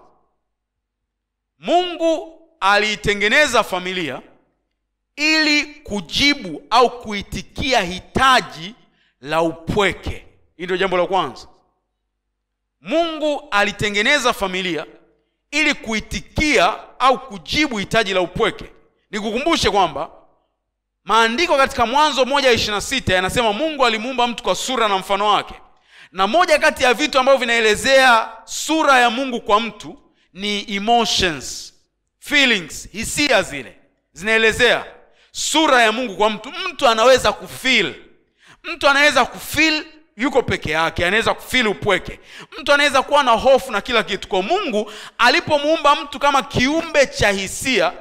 mungu aliitengeneza familia ili kujibu au kuitikia hitaji la upweke hii ndio jambo la kwanza mungu alitengeneza familia ili kuitikia au kujibu hitaji la upweke nikukumbushe kwamba maandiko katika mwanzo moja ya ishirina sita yanasema mungu alimuumba mtu kwa sura na mfano wake na moja kati ya vitu ambavyo vinaelezea sura ya mungu kwa mtu ni emotions feelings hisia zile zinaelezea sura ya mungu kwa mtu mtu anaweza kufil mtu anaweza kufil yuko peke yake anaweza kufili upweke mtu anaweza kuwa na hofu na kila kitu kwa mungu alipomuumba mtu kama kiumbe cha hisia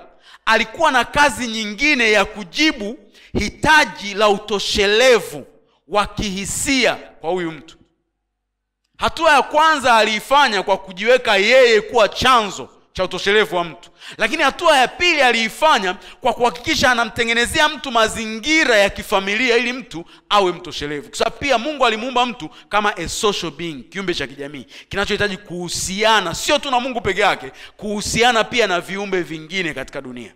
alikuwa na kazi nyingine ya kujibu hitaji la utoshelevu wa kihisia kwa huyu mtu hatua ya kwanza aliifanya kwa kujiweka yeye kuwa chanzo cha utoshelevu wa mtu lakini hatua ya pili aliifanya kwa kuhakikisha anamtengenezea mtu mazingira ya kifamilia ili mtu awe mtoshelevu kwa pia mungu alimuumba mtu kama a social being kiumbe cha kijamii kinachohitaji kuhusiana sio tu na mungu peke yake kuhusiana pia na viumbe vingine katika dunia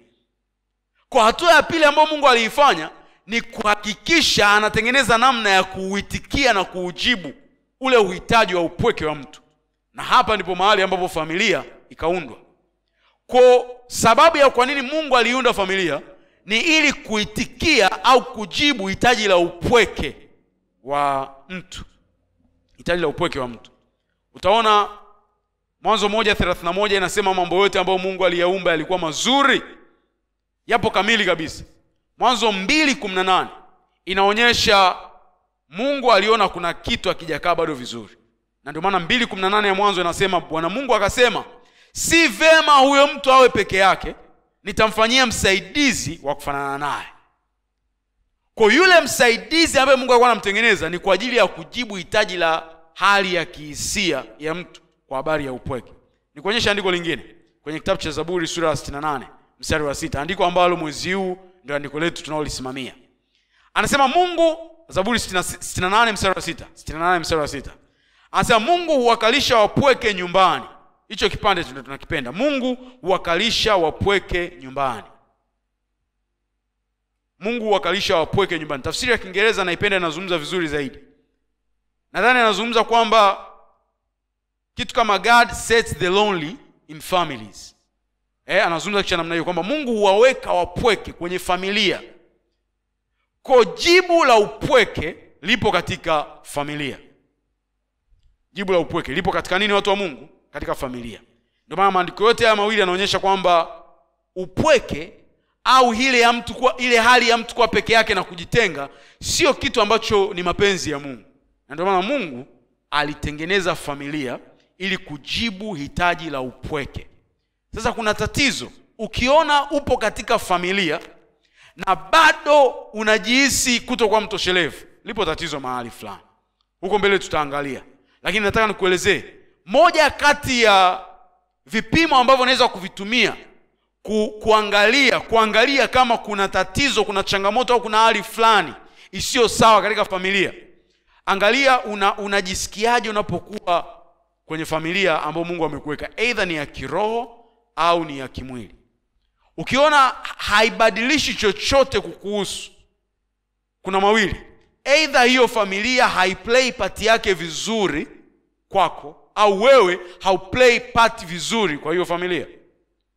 kwa hatua ya pili ambayo mungu aliifanya ni kuhakikisha anatengeneza namna ya kuuitikia na kuujibu ule uhitaji wa upweke wa mtu na hapa ndipo mahali ambapo familia ikaundwa kwa sababu ya kwa nini mungu aliunda familia ni ili kuitikia au kujibu hitaji la upweke wa mtu hitaji la upweke wa mtu utaona mwanzo moja thelathini moja inasema mambo yote ambayo mungu aliyaumba yalikuwa mazuri yapo kamili kabisa mwanzo mbili kumi na nane inaonyesha mungu aliona kuna kitu akijakaa bado vizuri na ndio maana mbili kumi na nane ya mwanzo inasema bwana mungu akasema si vema huyo mtu awe peke yake nitamfanyia msaidizi wa kufanana naye kwa yule msaidizi ambaye mungu alikuwa anamtengeneza ni kwa ajili ya kujibu hitaji la hali ya kihisia ya mtu kwa habari ya upweke nikuonyesha andiko lingine kwenye kitabu cha zaburi sura ya 68 mstari wa sita andiko ambalo mwezi huu ndio andiko letu tunaolisimamia anasema mungu zaburi 68 mstari wa sita 68 mstari wa sita anasema mungu huwakalisha wapweke nyumbani hicho kipande ndio tunakipenda. Mungu huwakalisha wapweke nyumbani. Mungu huwakalisha wapweke nyumbani. Tafsiri ya Kiingereza naipenda, inazungumza vizuri zaidi. Nadhani anazungumza kwamba kitu kama God sets the lonely in families. Eh, anazungumza kitu namna hiyo kwamba Mungu huwaweka wapweke kwenye familia. Kwa jibu la upweke lipo katika familia. Jibu la upweke lipo katika nini, watu wa Mungu? katika familia ndio maana maandiko yote haya mawili yanaonyesha kwamba upweke au ile ya mtu kuwa, ile hali ya mtu kuwa peke yake na kujitenga sio kitu ambacho ni mapenzi ya mungu na ndio maana mungu alitengeneza familia ili kujibu hitaji la upweke sasa kuna tatizo ukiona upo katika familia na bado unajihisi kutokuwa mtoshelevu lipo tatizo mahali fulani huko mbele tutaangalia lakini nataka nikuelezee moja kati ya vipimo ambavyo unaweza kuvitumia ku, kuangalia kuangalia kama kuna tatizo kuna changamoto au kuna hali fulani isiyo sawa katika familia angalia una, unajisikiaje unapokuwa kwenye familia ambayo mungu amekuweka eidha ni ya kiroho au ni ya kimwili ukiona haibadilishi chochote kukuhusu kuna mawili eidha hiyo familia haiplay pati yake vizuri kwako au wewe hauplay part vizuri kwa hiyo familia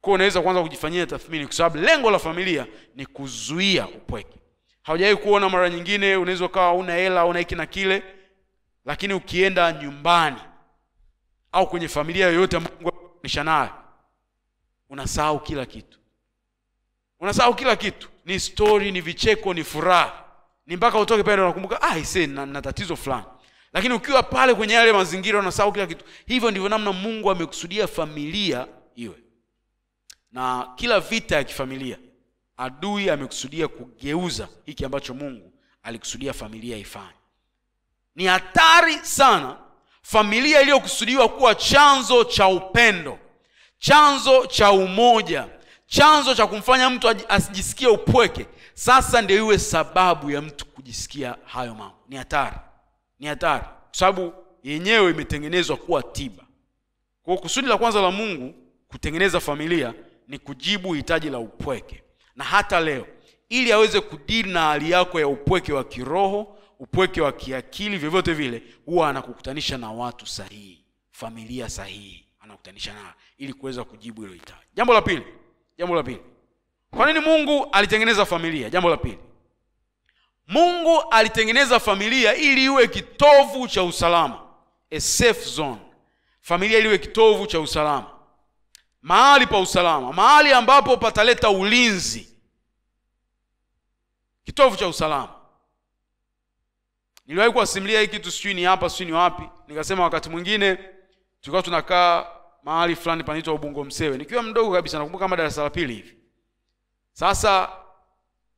kwa unaweza kwanza kujifanyia tathmini kwa sababu lengo la familia ni kuzuia upweke haujawahi kuona mara nyingine unaweza ukawa una hela una hiki na kile lakini ukienda nyumbani au kwenye familia yoyote nisha nayo unasahau kila kitu unasahau kila kitu ni story ni vicheko ni furaha ni mpaka utoke pale unakumbuka ah, na, na tatizo fulani lakini ukiwa pale kwenye yale mazingira unasahau kila kitu hivyo ndivyo namna mungu amekusudia familia iwe na kila vita ya kifamilia adui amekusudia kugeuza hiki ambacho mungu alikusudia familia ifanye ni hatari sana familia iliyokusudiwa kuwa chanzo cha upendo chanzo cha umoja chanzo cha kumfanya mtu asijisikie upweke sasa ndio iwe sababu ya mtu kujisikia hayo mambo ni hatari ni hatari, kwa sababu yenyewe imetengenezwa kuwa tiba. Kwa kusudi la kwanza la Mungu kutengeneza familia ni kujibu hitaji la upweke, na hata leo ili aweze kudili na hali yako ya upweke wa kiroho, upweke wa kiakili, vyovyote vile, huwa anakukutanisha na watu sahihi, familia sahihi anakutanisha nayo ili kuweza kujibu hilo hitaji. Jambo la pili, jambo la pili, kwa nini Mungu alitengeneza familia? Jambo la pili, mungu alitengeneza familia ili iwe kitovu cha usalama a safe zone familia iliwe kitovu cha usalama mahali pa usalama mahali ambapo pataleta ulinzi kitovu cha usalama niliwahi kuwasimulia hii kitu sijui ni hapa sijui ni wapi nikasema wakati mwingine tulikuwa tunakaa mahali fulani panaitwa ubungo msewe nikiwa mdogo kabisa nakumbuka kama darasa la pili hivi sasa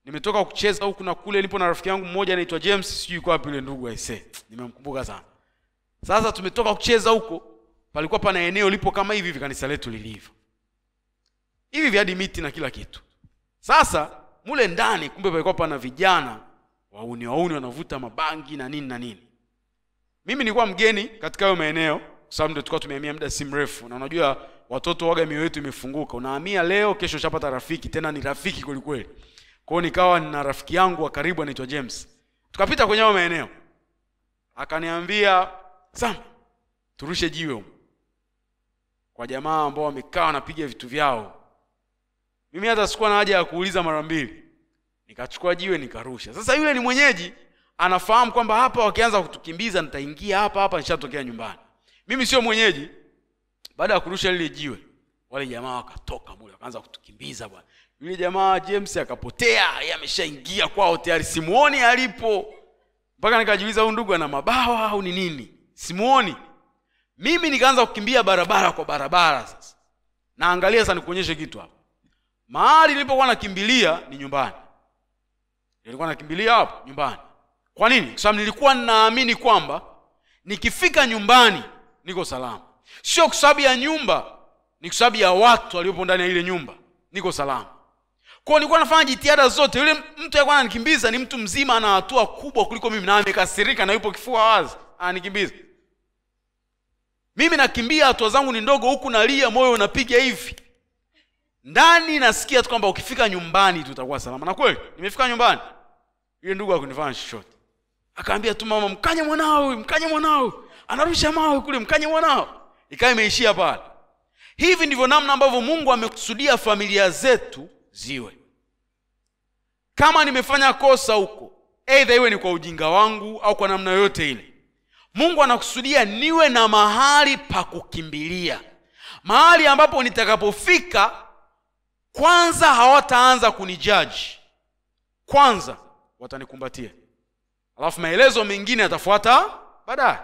nimetoka kucheza huku na kule, nipo na rafiki yangu mmoja anaitwa James, sijui kwa wapi yule ndugu aise, nimemkumbuka sana. Sasa tumetoka kucheza huko, palikuwa pana eneo lipo kama hivi hivi kanisa letu lilivyo hivi vya miti na kila kitu. Sasa mule ndani, kumbe palikuwa pana vijana wauni wauni wanavuta mabangi na nini na nini. Mimi nilikuwa mgeni katika hayo maeneo, kwa sababu ndio tulikuwa tumehamia muda si mrefu, na unajua watoto waga mioyo yetu imefunguka, unahamia leo, kesho ushapata rafiki, tena ni rafiki kwelikweli kwao nikawa na rafiki yangu wa karibu anaitwa James. Tukapita kwenye hayo maeneo, akaniambia Sam, turushe jiwe huko kwa jamaa ambao wamekaa wanapiga vitu vyao. Mimi hata sikuwa na haja ya kuuliza mara mbili, nikachukua jiwe nikarusha. Sasa yule ni mwenyeji, anafahamu kwamba hapa wakianza kutukimbiza nitaingia hapa hapa, nishatokea nyumbani. Mimi sio mwenyeji. Baada ya kurusha lile jiwe, wale jamaa wakatoka mule, wakaanza kutukimbiza bwana yule jamaa James akapotea, yeye ameshaingia kwao tayari, simuoni alipo. Mpaka nikajiuliza huyu ndugu ana mabawa au ni nini? Simuoni. Mimi nikaanza kukimbia barabara kwa barabara. Sasa naangalia sasa, nikuonyeshe kitu hapa. Mahali nilipokuwa nakimbilia ni nyumbani, nilikuwa nakimbilia hapo nyumbani. Kwa nini? Kwa sababu nilikuwa naamini kwamba nikifika nyumbani niko salama, sio kwa sababu ya nyumba, ni kwa sababu ya watu waliopo ndani ya ile nyumba, niko salama kwao nilikuwa nafanya jitihada zote yule mtu alikuwa ananikimbiza ni mtu mzima ana hatua kubwa kuliko mimi na amekasirika na yupo kifua wazi ananikimbiza mimi nakimbia hatua zangu ni ndogo huku nalia moyo unapiga hivi ndani nasikia tu kwamba ukifika nyumbani tutakuwa salama na kweli nimefika nyumbani yule ndugu akunifanya chochote akaambia tu mama mkanye mwanao mkanye mwanao anarusha mawe kule mkanye mwanao ikawa imeishia pale hivi ndivyo namna ambavyo mungu amekusudia familia zetu ziwe kama nimefanya kosa huko eidha iwe ni kwa ujinga wangu au kwa namna yoyote ile mungu anakusudia niwe na mahali pa kukimbilia mahali ambapo nitakapofika kwanza hawataanza kunijaji kwanza watanikumbatia alafu maelezo mengine yatafuata baadaye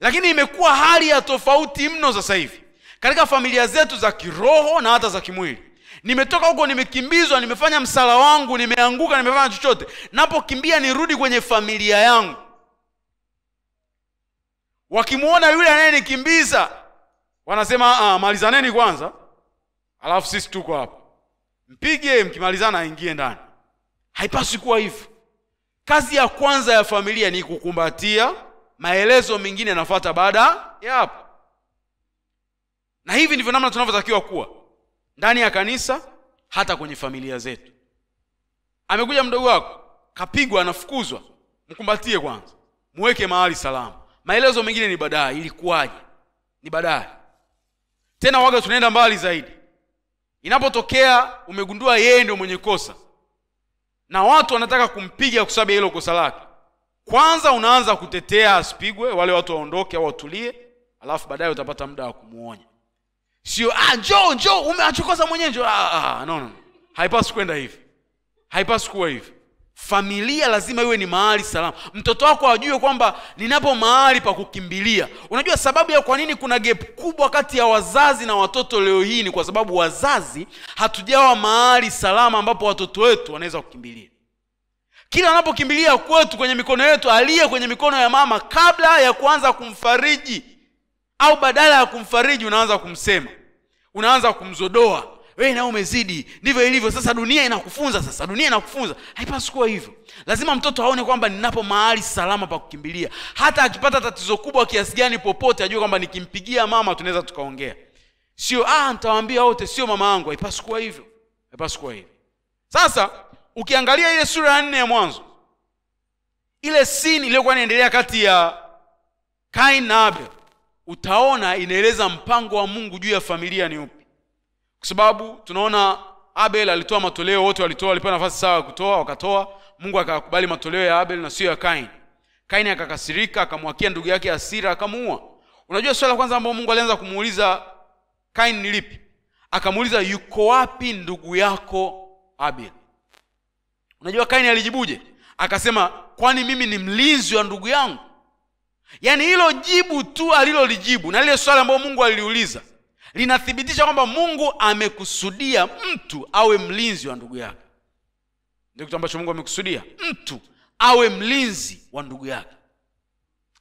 lakini imekuwa hali ya tofauti mno sasa hivi katika familia zetu za kiroho na hata za kimwili nimetoka huko nimekimbizwa nimefanya msala wangu nimeanguka nimefanya chochote napokimbia nirudi kwenye familia yangu wakimwona yule anayenikimbiza wanasema ah, ah, malizaneni kwanza alafu sisi tuko hapa mpige mkimalizana aingie ndani haipaswi kuwa hivyo kazi ya kwanza ya familia ni kukumbatia maelezo mengine yanafata baada ya hapo na hivi ndivyo namna tunavyotakiwa kuwa ndani ya kanisa hata kwenye familia zetu amekuja mdogo wako kapigwa anafukuzwa mkumbatie kwanza muweke mahali salama maelezo mengine ni baadaye ilikuwaje ni baadaye tena waga tunaenda mbali zaidi inapotokea umegundua yeye ndio mwenye kosa na watu wanataka kumpiga kwa sababu ya hilo kosa lake kwanza unaanza kutetea asipigwe wale watu waondoke au watulie alafu baadaye utapata muda wa kumwonya sio ah, njoo njoo umeachokoza mwenyewe njoo ah, ah, ah no, no. haipaswi kwenda hivi haipaswi kuwa hivi familia lazima iwe ni mahali salama mtoto wako ajue kwamba ninapo mahali pa kukimbilia unajua sababu ya kwa nini kuna gap kubwa kati ya wazazi na watoto leo hii ni kwa sababu wazazi hatujawa mahali salama ambapo watoto wetu wanaweza kukimbilia kila anapokimbilia kwetu kwenye mikono yetu aliye kwenye mikono ya mama kabla ya kuanza kumfariji au badala ya kumfariji unaanza kumsema unaanza kumzodoa wewe na umezidi ndivyo ilivyo sasa dunia inakufunza sasa dunia inakufunza haipaswi kuwa hivyo lazima mtoto aone kwamba ninapo mahali salama pa kukimbilia hata akipata tatizo kubwa kiasi gani popote ajue kwamba nikimpigia mama tunaweza tukaongea sio ah nitawaambia wote sio mama yangu haipaswi kuwa hivyo haipaswi kuwa hivyo sasa ukiangalia ile sura ya nne ya mwanzo ile sini iliyokuwa inaendelea kati ya kain na abel utaona inaeleza mpango wa mungu juu ya familia ni upi kwa sababu tunaona abel alitoa matoleo wote walitoa walipewa nafasi sawa ya kutoa wakatoa mungu akakubali matoleo ya abel na sio ya kain kain akakasirika akamwakia ndugu yake asira akamuua unajua swala la kwanza ambayo mungu alianza kumuuliza kain ni lipi akamuuliza yuko wapi ndugu yako abel unajua kain alijibuje akasema kwani mimi ni mlinzi wa ndugu yangu yaani hilo jibu tu alilolijibu na lile swali ambayo mungu aliliuliza linathibitisha kwamba mungu amekusudia mtu awe mlinzi wa ndugu yake ndio kitu ambacho mungu amekusudia mtu awe mlinzi wa ndugu yake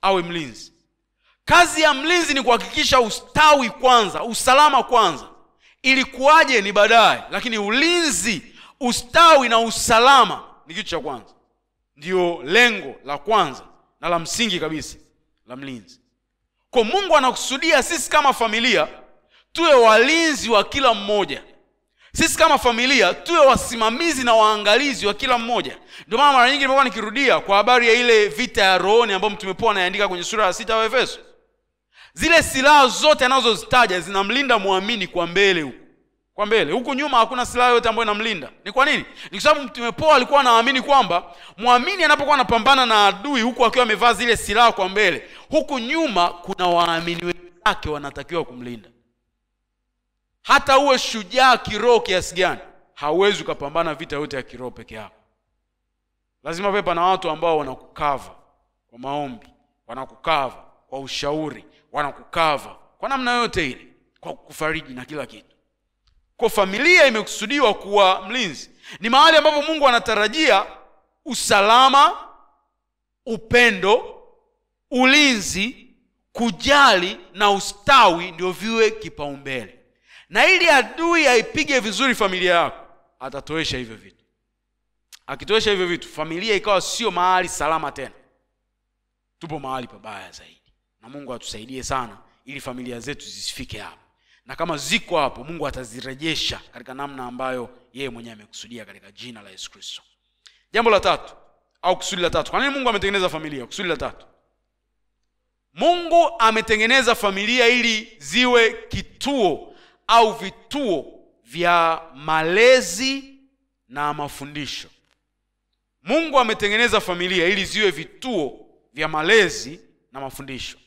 awe mlinzi kazi ya mlinzi ni kuhakikisha ustawi kwanza usalama kwanza ilikuwaje ni baadaye lakini ulinzi ustawi na usalama ni kitu cha kwanza ndiyo lengo la kwanza na la msingi kabisa la mlinzi kwa mungu anakusudia sisi kama familia tuwe walinzi wa kila mmoja sisi kama familia tuwe wasimamizi na waangalizi wa kila mmoja ndio maana mara nyingi nimekuwa nikirudia kwa habari ya ile vita ya rohoni ambayo mtume paulo anaandika kwenye sura ya sita wa efeso zile silaha zote anazozitaja zinamlinda mwamini kwa mbele huku kwa mbele huku nyuma hakuna silaha yote ambayo inamlinda ni kwa nini ni kwa sababu mtume paulo alikuwa anaamini kwamba mwamini anapokuwa anapambana na adui huku akiwa amevaa zile silaha kwa mbele huku nyuma kuna waamini wenzake wanatakiwa kumlinda hata uwe shujaa kiroho kiasi gani hauwezi ukapambana vita yote ya kiroho peke yako lazima pepa na watu ambao wanakukava kwa maombi wanakukava kwa ushauri wanakukava kwa namna yote ile kwa kufariji na kila kitu kwa familia imekusudiwa kuwa mlinzi ni mahali ambapo mungu anatarajia usalama upendo ulinzi kujali na ustawi ndio viwe kipaumbele na ili adui aipige vizuri familia yako atatoesha hivyo vitu akitoesha hivyo vitu familia ikawa sio mahali salama tena tupo mahali pabaya zaidi na mungu atusaidie sana ili familia zetu zisifike hapo na kama ziko hapo mungu atazirejesha katika namna ambayo yeye mwenyewe amekusudia katika jina la yesu kristo jambo la tatu au kusudi la tatu kwa nini mungu ametengeneza familia kusudi la tatu mungu ametengeneza familia ili ziwe kituo au vituo vya malezi na mafundisho mungu ametengeneza familia ili ziwe vituo vya malezi na mafundisho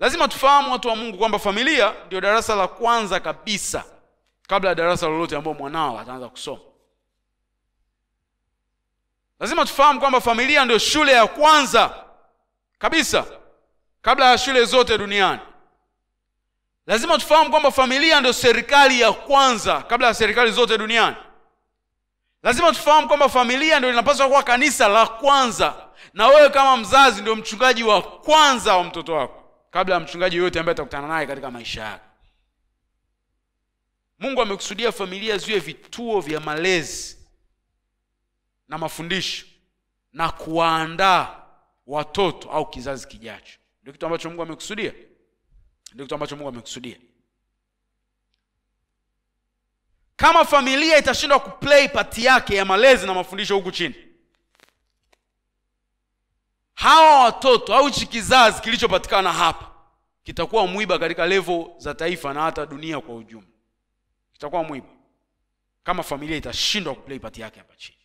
lazima tufahamu watu wa mungu kwamba familia ndio darasa la kwanza kabisa kabla ya darasa lolote ambao mwanao ataanza kusoma lazima tufahamu kwamba familia ndio shule ya kwanza kabisa kabla ya shule zote duniani lazima tufahamu kwamba familia ndio serikali ya kwanza kabla ya serikali zote duniani lazima tufahamu kwamba familia ndio linapaswa kuwa kanisa la kwanza na wewe kama mzazi ndio mchungaji wa kwanza wa mtoto wako kabla ya mchungaji yoyote ambaye atakutana naye katika maisha yake mungu amekusudia familia ziwe vituo vya malezi na mafundisho na kuwaandaa watoto au kizazi kijacho ndio kitu ambacho mungu amekusudia ndio kitu ambacho mungu amekusudia kama familia itashindwa kuplay pati yake ya malezi na mafundisho huku chini hawa watoto au hichi kizazi kilichopatikana hapa kitakuwa mwiba katika levo za taifa na hata dunia kwa ujumla kitakuwa mwiba kama familia itashindwa kuplay pati yake hapa chini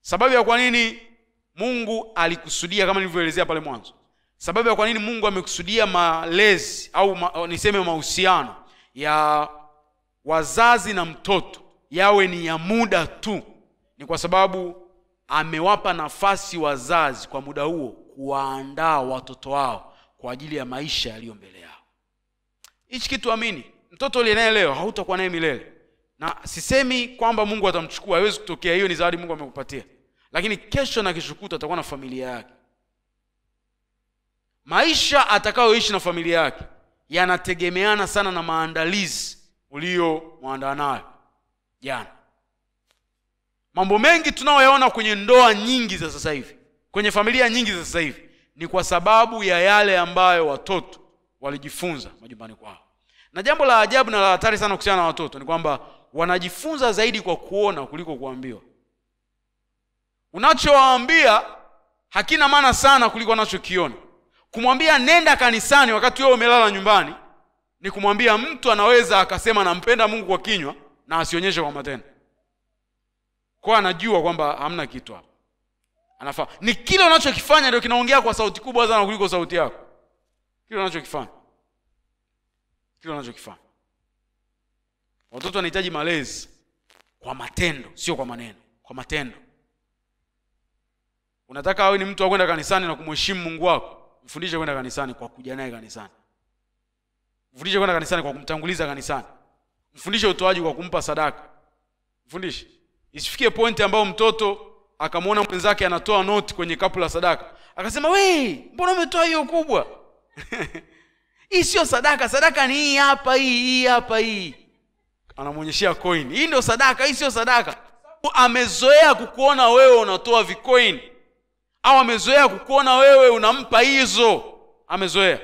sababu ya kwa nini mungu alikusudia kama nilivyoelezea pale mwanzo sababu ya kwa nini mungu amekusudia malezi au ma, niseme mahusiano ya wazazi na mtoto yawe ni ya muda tu ni kwa sababu amewapa nafasi wazazi kwa muda huo kuwaandaa watoto wao kwa ajili ya maisha yaliyo mbele yao hichi kitu amini mtoto uliye naye leo hautakuwa naye milele na sisemi kwamba mungu atamchukua haiwezi kutokea hiyo ni zawadi mungu amekupatia lakini kesho na kishukuta atakuwa na familia yake maisha atakayoishi na familia yake yanategemeana sana na maandalizi uliyomwandaa nayo jana mambo mengi tunayoyaona kwenye ndoa nyingi za sasa hivi kwenye familia nyingi za sasa hivi ni kwa sababu ya yale ambayo watoto walijifunza majumbani kwao na jambo la ajabu na la hatari sana kuhusiana na watoto ni kwamba wanajifunza zaidi kwa kuona kuliko kuambiwa unachowaambia hakina maana sana kuliko anachokiona kumwambia nenda kanisani wakati wewe umelala nyumbani ni kumwambia mtu anaweza akasema nampenda mungu kwa kinywa na asionyeshe kwa matendo kwa anajua kwamba hamna kitu hapo anafaa ni kile unachokifanya ndio kinaongea kwa sauti kubwa sana kuliko sauti yako kile unachokifanya kile unachokifanya watoto wanahitaji malezi kwa matendo sio kwa maneno kwa matendo unataka awe ni mtu akwenda kanisani na kumheshimu mungu wako mfundishe kwenda kanisani kwa kuja naye kanisani mfundishe kwenda kanisani kwa kumtanguliza kanisani mfundishe utoaji kwa kumpa sadaka mfundishe isifikie pointi ambayo mtoto akamwona mwenzake anatoa noti kwenye kapu la sadaka akasema we mbona umetoa hiyo kubwa *laughs* hii siyo sadaka sadaka ni hii hapa hii hii hapa hii anamwonyeshea coin hii ndio sadaka hii siyo sadaka amezoea kukuona wewe unatoa vicoin au amezoea kukuona wewe unampa hizo amezoea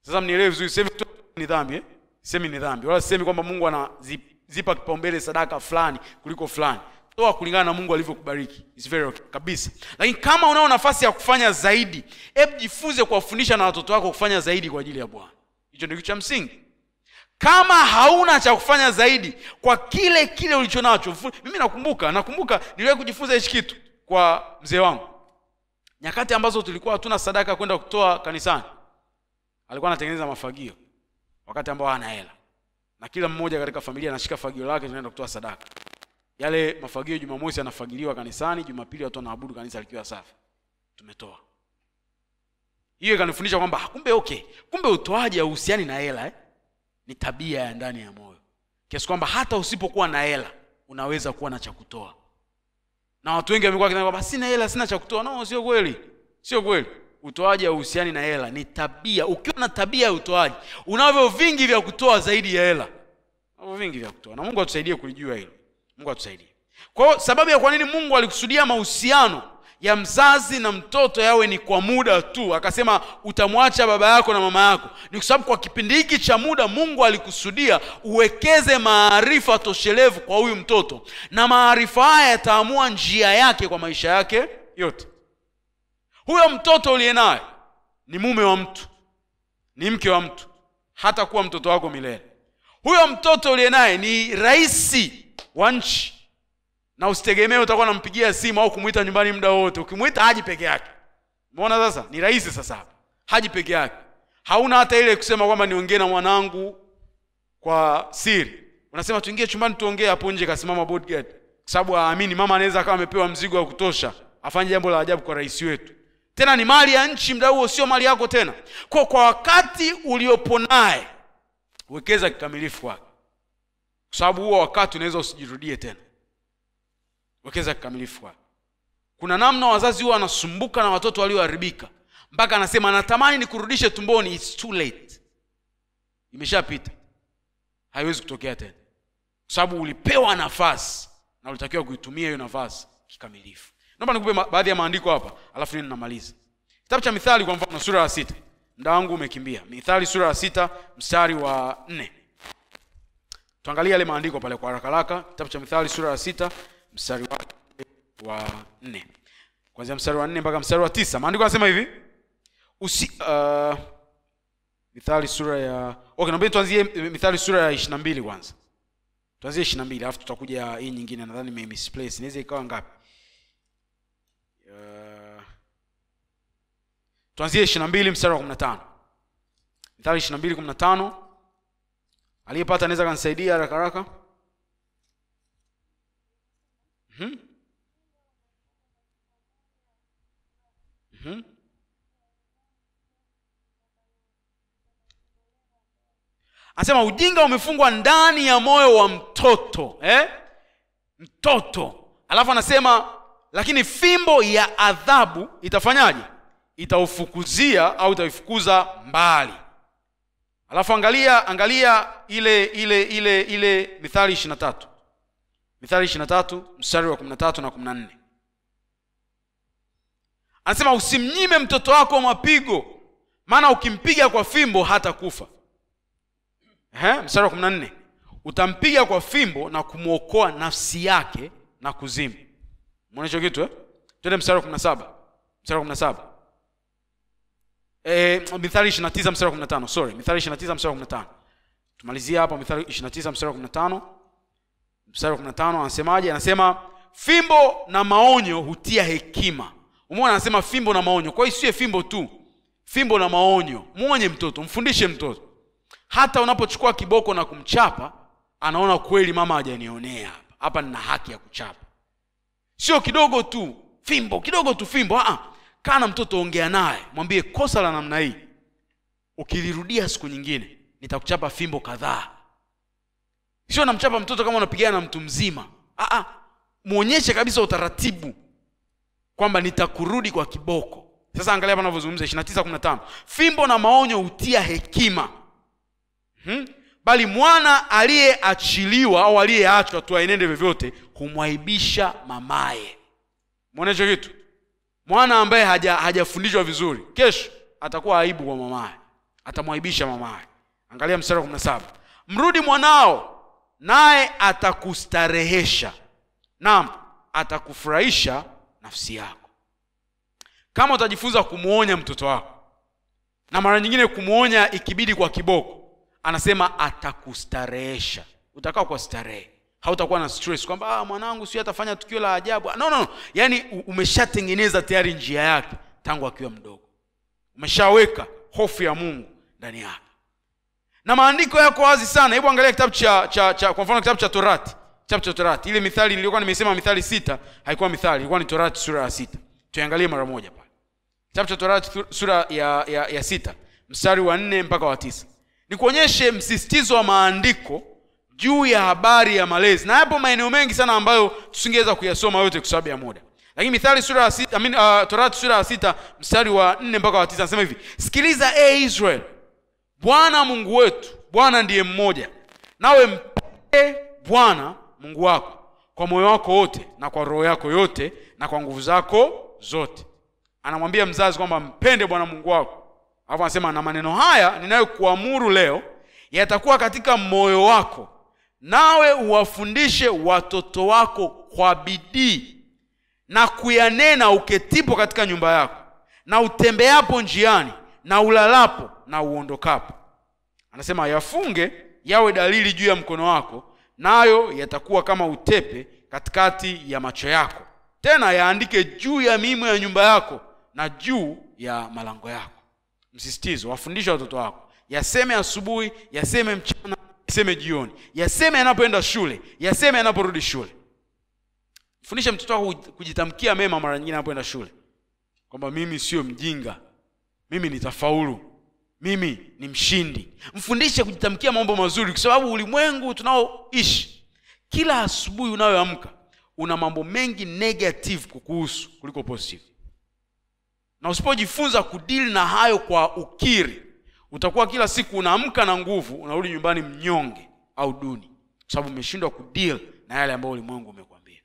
sasa mnielewe vizuri semi ni dhambi eh? semi ni dhambi wala sisemi kwamba mungu anazipi zipa kipaumbele sadaka fulani kuliko fulani toa kulingana na mungu alivyokubariki It's very okay. kabisa lakini kama unao nafasi ya kufanya zaidi hebu jifunze kuwafundisha na watoto wako kufanya zaidi kwa ajili ya bwana hicho ndio kitu cha msingi kama hauna cha kufanya zaidi kwa kile kile ulicho nacho mimi nakumbuka nakumbuka niliwahi kujifunza hichi kitu kwa mzee wangu nyakati ambazo tulikuwa hatuna sadaka kwenda kutoa kanisani alikuwa anatengeneza mafagio wakati ambao hana hela na kila mmoja katika familia anashika fagio lake, tunaenda kutoa sadaka. Yale mafagio Jumamosi yanafagiliwa kanisani, Jumapili watu wanaabudu kanisa likiwa safi, tumetoa. Hiyo ikanifundisha kwamba ah, kumbe okay, kumbe utoaji hauhusiani na hela eh? Ni tabia ya ndani ya moyo, kiasi kwamba hata usipokuwa na hela unaweza kuwa na cha kutoa. Na watu wengi wamekuwa wakisema kwamba sina hela, sina cha kutoa. No, sio kweli, sio kweli utoaji hauhusiani na hela ni tabia ukiwa na tabia ya utoaji unavyo vingi vya kutoa zaidi ya hela unavyo vingi vya kutoa na mungu atusaidie kulijua hilo mungu atusaidie kwa hiyo sababu ya kwa nini mungu alikusudia mahusiano ya mzazi na mtoto yawe ni kwa muda tu akasema utamwacha baba yako na mama yako ni kwa sababu kwa kipindi hiki cha muda mungu alikusudia uwekeze maarifa toshelevu kwa huyu mtoto na maarifa haya yataamua njia yake kwa maisha yake yote huyo mtoto uliye naye ni mume wa mtu, ni mke wa mtu, hata kuwa mtoto wako milele. Huyo mtoto uliye naye ni rais wa nchi, na usitegemee utakuwa nampigia simu au kumwita nyumbani muda wote. Ukimwita haji peke yake. Umeona sasa, ni rais sasa hapa, haji peke yake. Hauna hata ile kusema kwamba niongee na mwanangu kwa siri. Unasema tuingie chumbani tuongee, hapo nje kasimama bodyguard, kwa sababu haamini mama anaweza akawa amepewa mzigo wa kutosha afanye jambo la ajabu kwa rais wetu tena ni mali ya nchi mda huo sio mali yako tena kwa kwa wakati uliopo naye wekeza kikamilifu kwake kwa sababu huo wakati unaweza usijirudie tena wekeza kikamilifu kwake kuna namna wazazi huwa wanasumbuka na watoto walioharibika mpaka anasema anatamani nikurudishe tumboni It's too late imeshapita haiwezi kutokea tena kwa sababu ulipewa nafasi na ulitakiwa kuitumia hiyo nafasi kikamilifu naomba nikupe baadhi ya maandiko hapa alafu nini namaliza kitabu cha mithali kwa mfano sura ya sita mda wangu umekimbia mithali sura ya sita mstari wa nne tuangalie yale maandiko pale kwa haraka haraka kitabu cha mithali sura ya sita mstari wake wa nne kwanzia mstari wa nne mpaka mstari wa tisa maandiko anasema hivi usi uh, mithali sura ya okay naomba tuanzie eh, mithali sura ya ishirini mbili kwanza tuanzie ishirini mbili alafu tutakuja hii nyingine nadhani nimemisplace inaweza ikawa ngapi tuanzie ishirina mbili mstari wa kumi na tano mithali ishirina mbili kumi na tano aliyepata anaweza kanisaidia haraka haraka mm-hmm. mm-hmm. anasema ujinga umefungwa ndani ya moyo wa mtoto eh? mtoto alafu anasema lakini fimbo ya adhabu itafanyaje itaufukuzia au itaifukuza mbali. Alafu angalia angalia ile ile ile ile Mithali 23. Mithali 23 mstari wa 13 na 14. Anasema usimnyime mtoto wako mapigo, maana ukimpiga kwa fimbo hata kufa. Ehe, mstari wa 14. Utampiga kwa fimbo na kumwokoa nafsi yake na kuzimu. Muonesho kitu eh? Twende mstari wa 17. Mstari wa 17 e, Mithali 29 mstari wa 15. Sorry, Mithali 29 mstari wa 15. Tumalizia hapo Mithali 29 mstari wa 15. Mstari wa 15 anasemaje? Anasema fimbo na maonyo hutia hekima. Umeona, anasema fimbo na maonyo. Kwa hiyo sio fimbo tu, fimbo na maonyo. Muonye mtoto, mfundishe mtoto. Hata unapochukua kiboko na kumchapa, anaona kweli mama hajanionea hapa, hapa nina haki ya kuchapa. Sio kidogo tu fimbo, kidogo tu fimbo. ah, ah kana mtoto, ongea naye, mwambie kosa la namna hii ukilirudia siku nyingine nitakuchapa fimbo kadhaa. Sio namchapa mtoto kama unapigana na mtu mzima. mwonyeshe ah, ah, muonyeshe kabisa utaratibu kwamba nitakurudi kwa kiboko. Sasa angalia hapa anavyozungumza 29:15. Fimbo na maonyo hutia hekima. Hmm? Bali mwana aliyeachiliwa au aliyeachwa tu aenende vyovyote humwaibisha mamaye. Muoneshe kitu mwana ambaye haja hajafundishwa vizuri kesho atakuwa aibu kwa mamaye atamwaibisha mamaye angalia mstari wa kumi na saba mrudi mwanao naye atakustarehesha nam atakufurahisha nafsi yako kama utajifunza kumwonya mtoto wako na mara nyingine kumwonya ikibidi kwa kiboko anasema atakustarehesha utakaa kwa starehe hautakuwa na stress kwamba ah, mwanangu sio atafanya tukio la ajabu no, no, no. yaani umeshatengeneza tayari njia yake tangu akiwa mdogo umeshaweka hofu ya mungu ndani yake na maandiko yako wazi sana hebu angalia kitabu cha, cha, cha kwa mfano kitabu cha torati kitabu cha torati ile mithali niliyokuwa nimesema mithali sita haikuwa mithali ilikuwa ni torati sura ya sita tuangalie mara moja pale kitabu cha torati sura ya, ya, ya sita mstari wa nne mpaka wa tisa nikuonyeshe msisitizo wa maandiko juu ya habari ya malezi na yapo maeneo mengi sana ambayo tusingeweza kuyasoma yote kwa sababu ya muda lakini mithali sura ya sita, I mean, uh, torati sura ya sita mstari wa nne mpaka wa tisa anasema hivi sikiliza e hey israel bwana mungu wetu bwana ndiye mmoja nawe mpende bwana mungu wako kwa moyo wako wote na kwa roho yako yote na kwa nguvu zako zote anamwambia mzazi kwamba mpende bwana mungu wako alafu anasema na maneno haya ninayokuamuru leo yatakuwa katika moyo wako nawe uwafundishe watoto wako kwa bidii na kuyanena uketipo katika nyumba yako na utembeapo njiani na ulalapo na uondokapo anasema yafunge yawe dalili juu ya mkono wako nayo yatakuwa kama utepe katikati ya macho yako tena yaandike juu ya miimo ya nyumba yako na juu ya malango yako msisitizo wafundishe watoto wako yaseme asubuhi yaseme mchana yaseme jioni, yaseme yanapoenda shule, yaseme yanaporudi shule. Fundisha mtoto wako kujitamkia mema mara nyingine anapoenda shule, kwamba mimi sio mjinga, mimi nitafaulu, mimi ni mshindi. Mfundishe kujitamkia mambo mazuri, kwa sababu ulimwengu tunaoishi, kila asubuhi unayoamka una mambo mengi negative kukuhusu kuliko positive, na usipojifunza kudili na hayo kwa ukiri utakuwa kila siku unaamka na nguvu unarudi nyumbani mnyonge au duni kwa sababu umeshindwa kudeal na yale ambayo ulimwengu umekwambia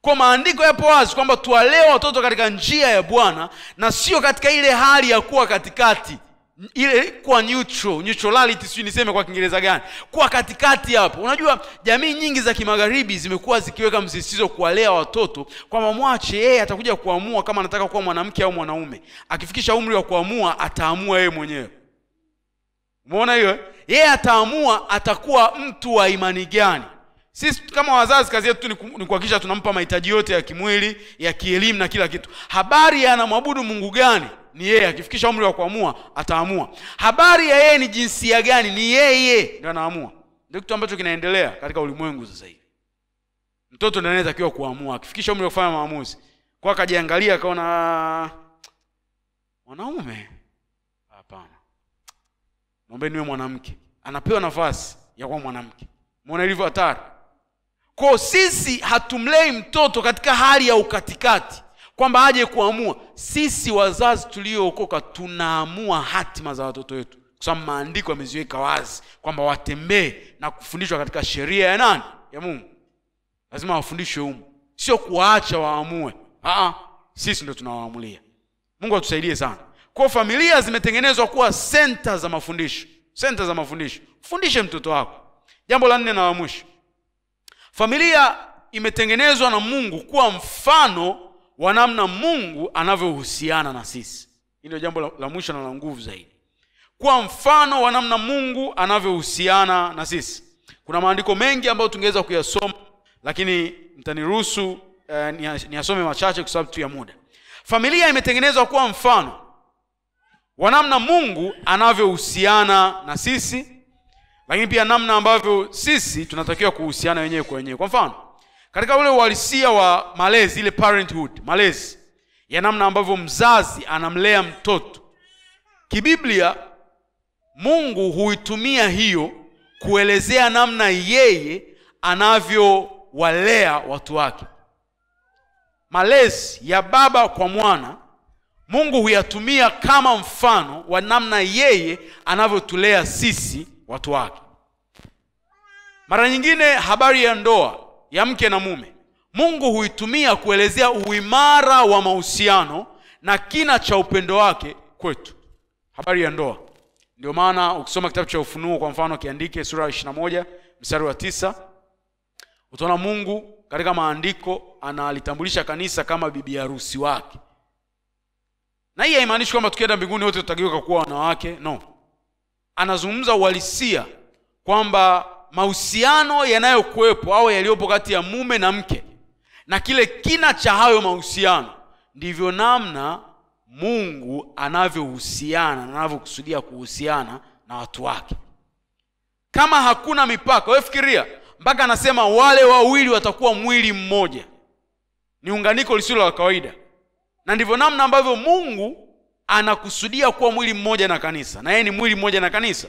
kwa maandiko yapo wazi kwamba tuwalee watoto katika njia ya bwana na sio katika ile hali ya kuwa katikati ile kwa neutral neutrality sijui niseme kwa kiingereza gani kwa katikati hapo unajua jamii nyingi za kimagharibi zimekuwa zikiweka msisitizo kuwalea watoto kwamba mwache yeye atakuja kuamua kama anataka kuwa mwanamke au mwanaume akifikisha umri wa kuamua ataamua yeye mwenyewe umeona hiyo eh? yeye ataamua atakuwa mtu wa imani gani sisi kama wazazi kazi yetu ni kuhakikisha tunampa mahitaji yote ya kimwili ya kielimu na kila kitu habari ya anamwabudu mungu gani ni yeye akifikisha umri wa kuamua ataamua habari ya yeye ni jinsia gani ni yeye ndio anaamua ndio kitu ambacho kinaendelea katika ulimwengu sasa hivi mtoto ndiye anatakiwa kuamua akifikisha umri wa kufanya maamuzi kwa akajiangalia akaona ah, wanaume naomba niwe mwanamke anapewa nafasi ya kuwa mwanamke mona ilivyo hatari ko sisi hatumlei mtoto katika hali ya ukatikati kwamba aje kuamua sisi wazazi tuliookoka tunaamua hatima za watoto wetu kwa sababu maandiko yameziweka wazi kwamba watembee na kufundishwa katika sheria ya nani ya mungu lazima wafundishwe humu sio kuwaacha waamue sisi ndio tunawaamulia mungu atusaidie sana kwa familia zimetengenezwa kuwa senta za mafundisho senta za mafundisho fundishe mtoto wako jambo la nne na la mwisho familia imetengenezwa na mungu kuwa mfano wa namna mungu anavyohusiana na sisi hilo jambo la, la mwisho na la nguvu zaidi kuwa mfano wa namna mungu anavyohusiana na sisi kuna maandiko mengi ambayo tungeweza kuyasoma lakini mtaniruhusu eh, niyasome machache kwa sababu tu ya muda familia imetengenezwa kuwa mfano wa namna mungu anavyohusiana na sisi lakini pia namna ambavyo sisi tunatakiwa kuhusiana wenyewe kwa wenyewe kwa mfano katika ule uhalisia wa malezi ile parenthood malezi ya namna ambavyo mzazi anamlea mtoto kibiblia mungu huitumia hiyo kuelezea namna yeye anavyowalea watu wake malezi ya baba kwa mwana mungu huyatumia kama mfano wa namna yeye anavyotulea sisi watu wake mara nyingine habari ya ndoa ya mke na mume mungu huitumia kuelezea uimara wa mahusiano na kina cha upendo wake kwetu habari ya ndoa ndio maana ukisoma kitabu cha ufunuo kwa mfano kiandike sura ya 21 mstari wa tisa utaona mungu katika maandiko analitambulisha kanisa kama bibi harusi wake na hii haimaanishi kwamba tukienda mbinguni wote tutageuka kuwa wanawake no anazungumza uhalisia kwamba mahusiano yanayokuwepo au yaliyopo kati ya mume na mke na kile kina cha hayo mahusiano ndivyo namna mungu anavyohusiana na anavyokusudia kuhusiana na watu wake kama hakuna mipaka wefikiria mpaka anasema wale wawili watakuwa mwili mmoja ni unganiko lisilo la kawaida na ndivyo namna ambavyo mungu anakusudia kuwa mwili mmoja na kanisa na yeye ni mwili mmoja na kanisa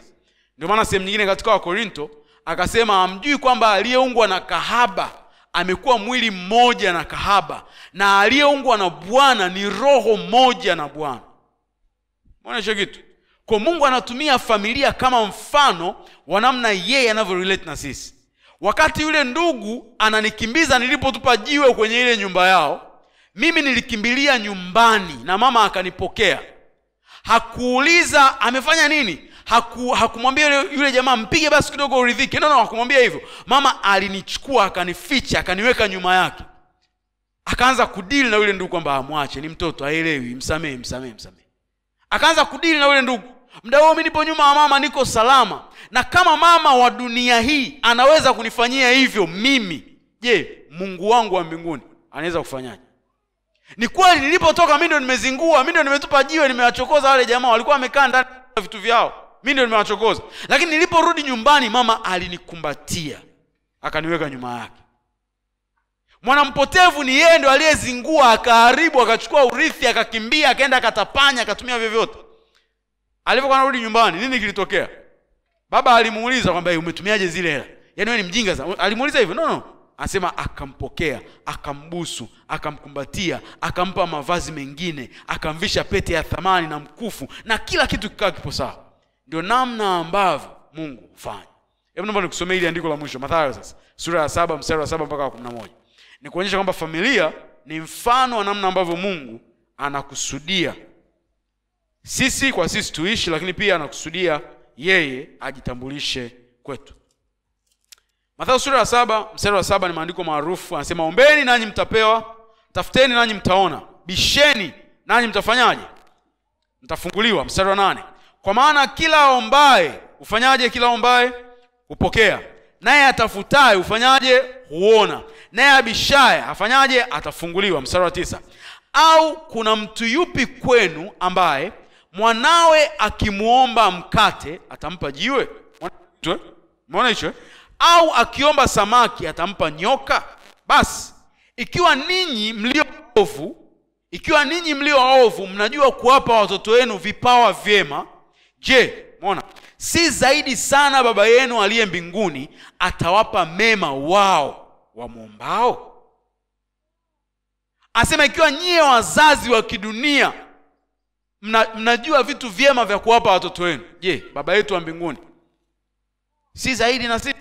ndio maana sehemu nyingine katika wakorinto akasema amjui kwamba aliyeungwa na kahaba amekuwa mwili mmoja na kahaba na aliyeungwa na bwana ni roho moja na bwana mona hicho kitu kwa mungu anatumia familia kama mfano wa namna yeye anavyorelate na sisi wakati yule ndugu ananikimbiza nilipotupa jiwe kwenye ile nyumba yao mimi nilikimbilia nyumbani na mama akanipokea hakuuliza amefanya nini haku, hakumwambia yule, yule jamaa mpige basi kidogo uridhike no, no, hakumwambia hivyo mama alinichukua akanificha akaniweka nyuma yake akaanza kudili na yule ndugu kwamba amwache ni mtoto aelewi msamehe msamehe msamehe akaanza kudili na yule ndugu mda huo mi nipo nyuma wa mama niko salama na kama mama wa dunia hii anaweza kunifanyia hivyo mimi je mungu wangu wa mbinguni anaweza kufanyaje ni kweli nilipotoka mi ndio nimezingua mi ndio nimetupa jiwe nimewachokoza wale jamaa walikuwa wamekaa ndani vitu vyao mi ndio nimewachokoza lakini niliporudi nyumbani mama alinikumbatia akaniweka nyuma yake mwanampotevu ni yeye ndo aliyezingua akaharibu akachukua urithi akakimbia akaenda akatapanya akatumia vyovyote alivyokuwa anarudi nyumbani nini kilitokea baba alimuuliza kwamba umetumiaje zile hela yaani wewe ni mjinga alimuuliza hivyo no, no anasema akampokea akambusu akamkumbatia akampa mavazi mengine akamvisha pete ya thamani na mkufu na kila kitu kikawa kipo sawa ndio namna ambavyo mungu hufanya hebu naomba nikusomea ili andiko la mwisho mathayo sasa sura ya saba mstari wa saba mpaka wa kumi na moja ni kuonyesha kwamba familia ni mfano wa namna ambavyo mungu anakusudia sisi kwa sisi tuishi lakini pia anakusudia yeye ajitambulishe kwetu Mathayo sura ya saba mstari wa saba ni maandiko maarufu, anasema ombeni nanyi mtapewa, tafuteni nanyi mtaona, bisheni nanyi mtafanyaje? Mtafunguliwa. Mstari wa nane kwa maana kila ombaye ufanyaje? Kila ombaye hupokea, naye atafutaye ufanyaje? Huona, naye abishaye afanyaje? Atafunguliwa. Mstari wa tisa au kuna mtu yupi kwenu ambaye mwanawe akimwomba mkate atampa jiwe? Umeona hicho? Eh? au akiomba samaki atampa nyoka? Basi ikiwa ninyi mlio ovu, ikiwa ninyi mlio ovu mnajua kuwapa watoto wenu vipawa vyema, je, mona si zaidi sana baba yenu aliye mbinguni atawapa mema wao wamwombao? Asema ikiwa nyie wazazi wa kidunia mna, mnajua vitu vyema vya kuwapa watoto wenu, je, baba yetu wa mbinguni si zaidi na sisi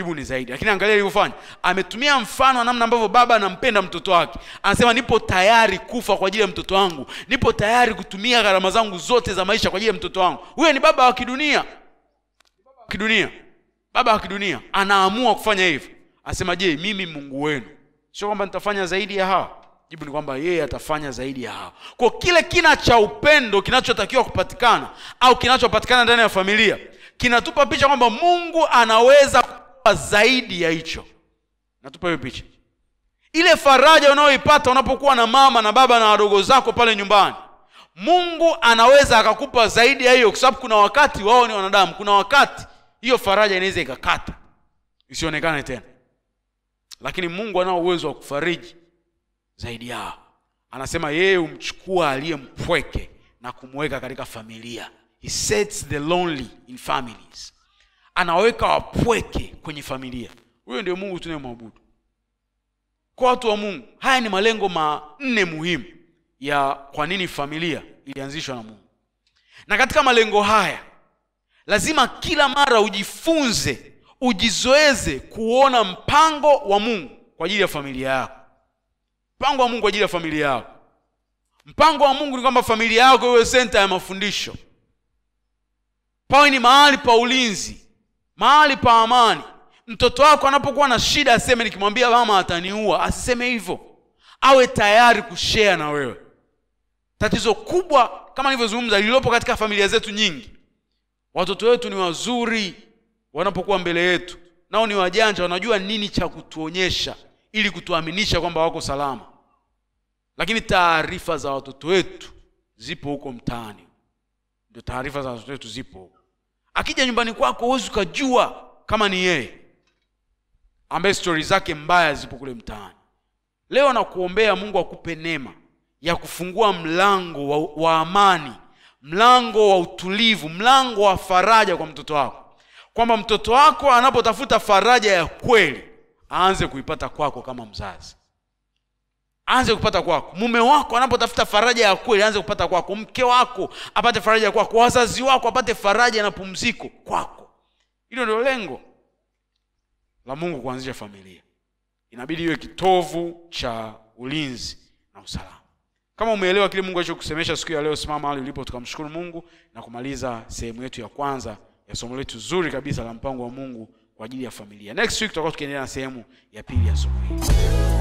jibu ni zaidi lakini angalia alivyofanya ametumia mfano wa namna ambavyo baba anampenda mtoto wake anasema nipo tayari kufa kwa ajili ya mtoto wangu nipo tayari kutumia gharama zangu zote za maisha kwa ajili ya mtoto wangu huyo ni baba wa kidunia kidunia baba wa kidunia anaamua kufanya hivyo anasema je mimi mungu wenu sio kwamba nitafanya zaidi ya hawa jibu ni kwamba yeye atafanya zaidi ya hawa kwa kile kina cha upendo kinachotakiwa kupatikana au kinachopatikana ndani ya familia kinatupa picha kwamba mungu anaweza zaidi ya hicho. Natupa hiyo picha, ile faraja unayoipata unapokuwa na mama na baba na wadogo zako pale nyumbani, Mungu anaweza akakupa zaidi ya hiyo, kwa sababu kuna wakati wao ni wanadamu, kuna wakati hiyo faraja inaweza ikakata isionekane tena, lakini Mungu anao uwezo wa kufariji zaidi yao. Anasema yeye humchukua aliye mpweke na kumweka katika familia. He sets the lonely in families anaweka wapweke kwenye familia huyo ndio mungu tunayemwabudu kwa watu wa mungu haya ni malengo manne muhimu ya kwa nini familia ilianzishwa na mungu na katika malengo haya lazima kila mara ujifunze ujizoeze kuona mpango wa mungu kwa ajili ya familia yako mpango wa mungu kwa ajili ya familia yako mpango wa mungu ni kwamba familia yako iwe senta ya mafundisho pawe ni mahali pa ulinzi mahali pa amani mtoto wako anapokuwa na shida aseme nikimwambia mama ataniua asiseme hivyo awe tayari kushea na wewe tatizo kubwa kama nilivyozungumza lililopo katika familia zetu nyingi watoto wetu ni wazuri wanapokuwa mbele yetu nao ni wajanja wanajua nini cha kutuonyesha ili kutuaminisha kwamba wako salama lakini taarifa za watoto wetu zipo huko mtaani ndio taarifa za watoto wetu zipo huko akija nyumbani kwako huwezi ukajua kama ni yeye ambaye stori zake mbaya zipo kule mtaani leo nakuombea mungu akupe neema ya kufungua mlango wa, wa amani mlango wa utulivu mlango wa faraja kwa mtoto wako kwamba mtoto wako anapotafuta faraja ya kweli aanze kuipata kwako kama mzazi aanze kupata kwako mume wako anapotafuta faraja ya kweli aanze kupata kwako mke wako apate faraja ya kwako wazazi wako apate faraja na pumziko kwako hilo ndio lengo la mungu kuanzisha familia inabidi iwe kitovu cha ulinzi na usalama kama umeelewa kile mungu alichokusemesha siku ya leo simama hali ulipo tukamshukuru mungu na kumaliza sehemu yetu ya kwanza ya somo letu zuri kabisa la mpango wa mungu kwa ajili ya familia next week tutakuwa tukiendelea na sehemu ya pili ya somo hili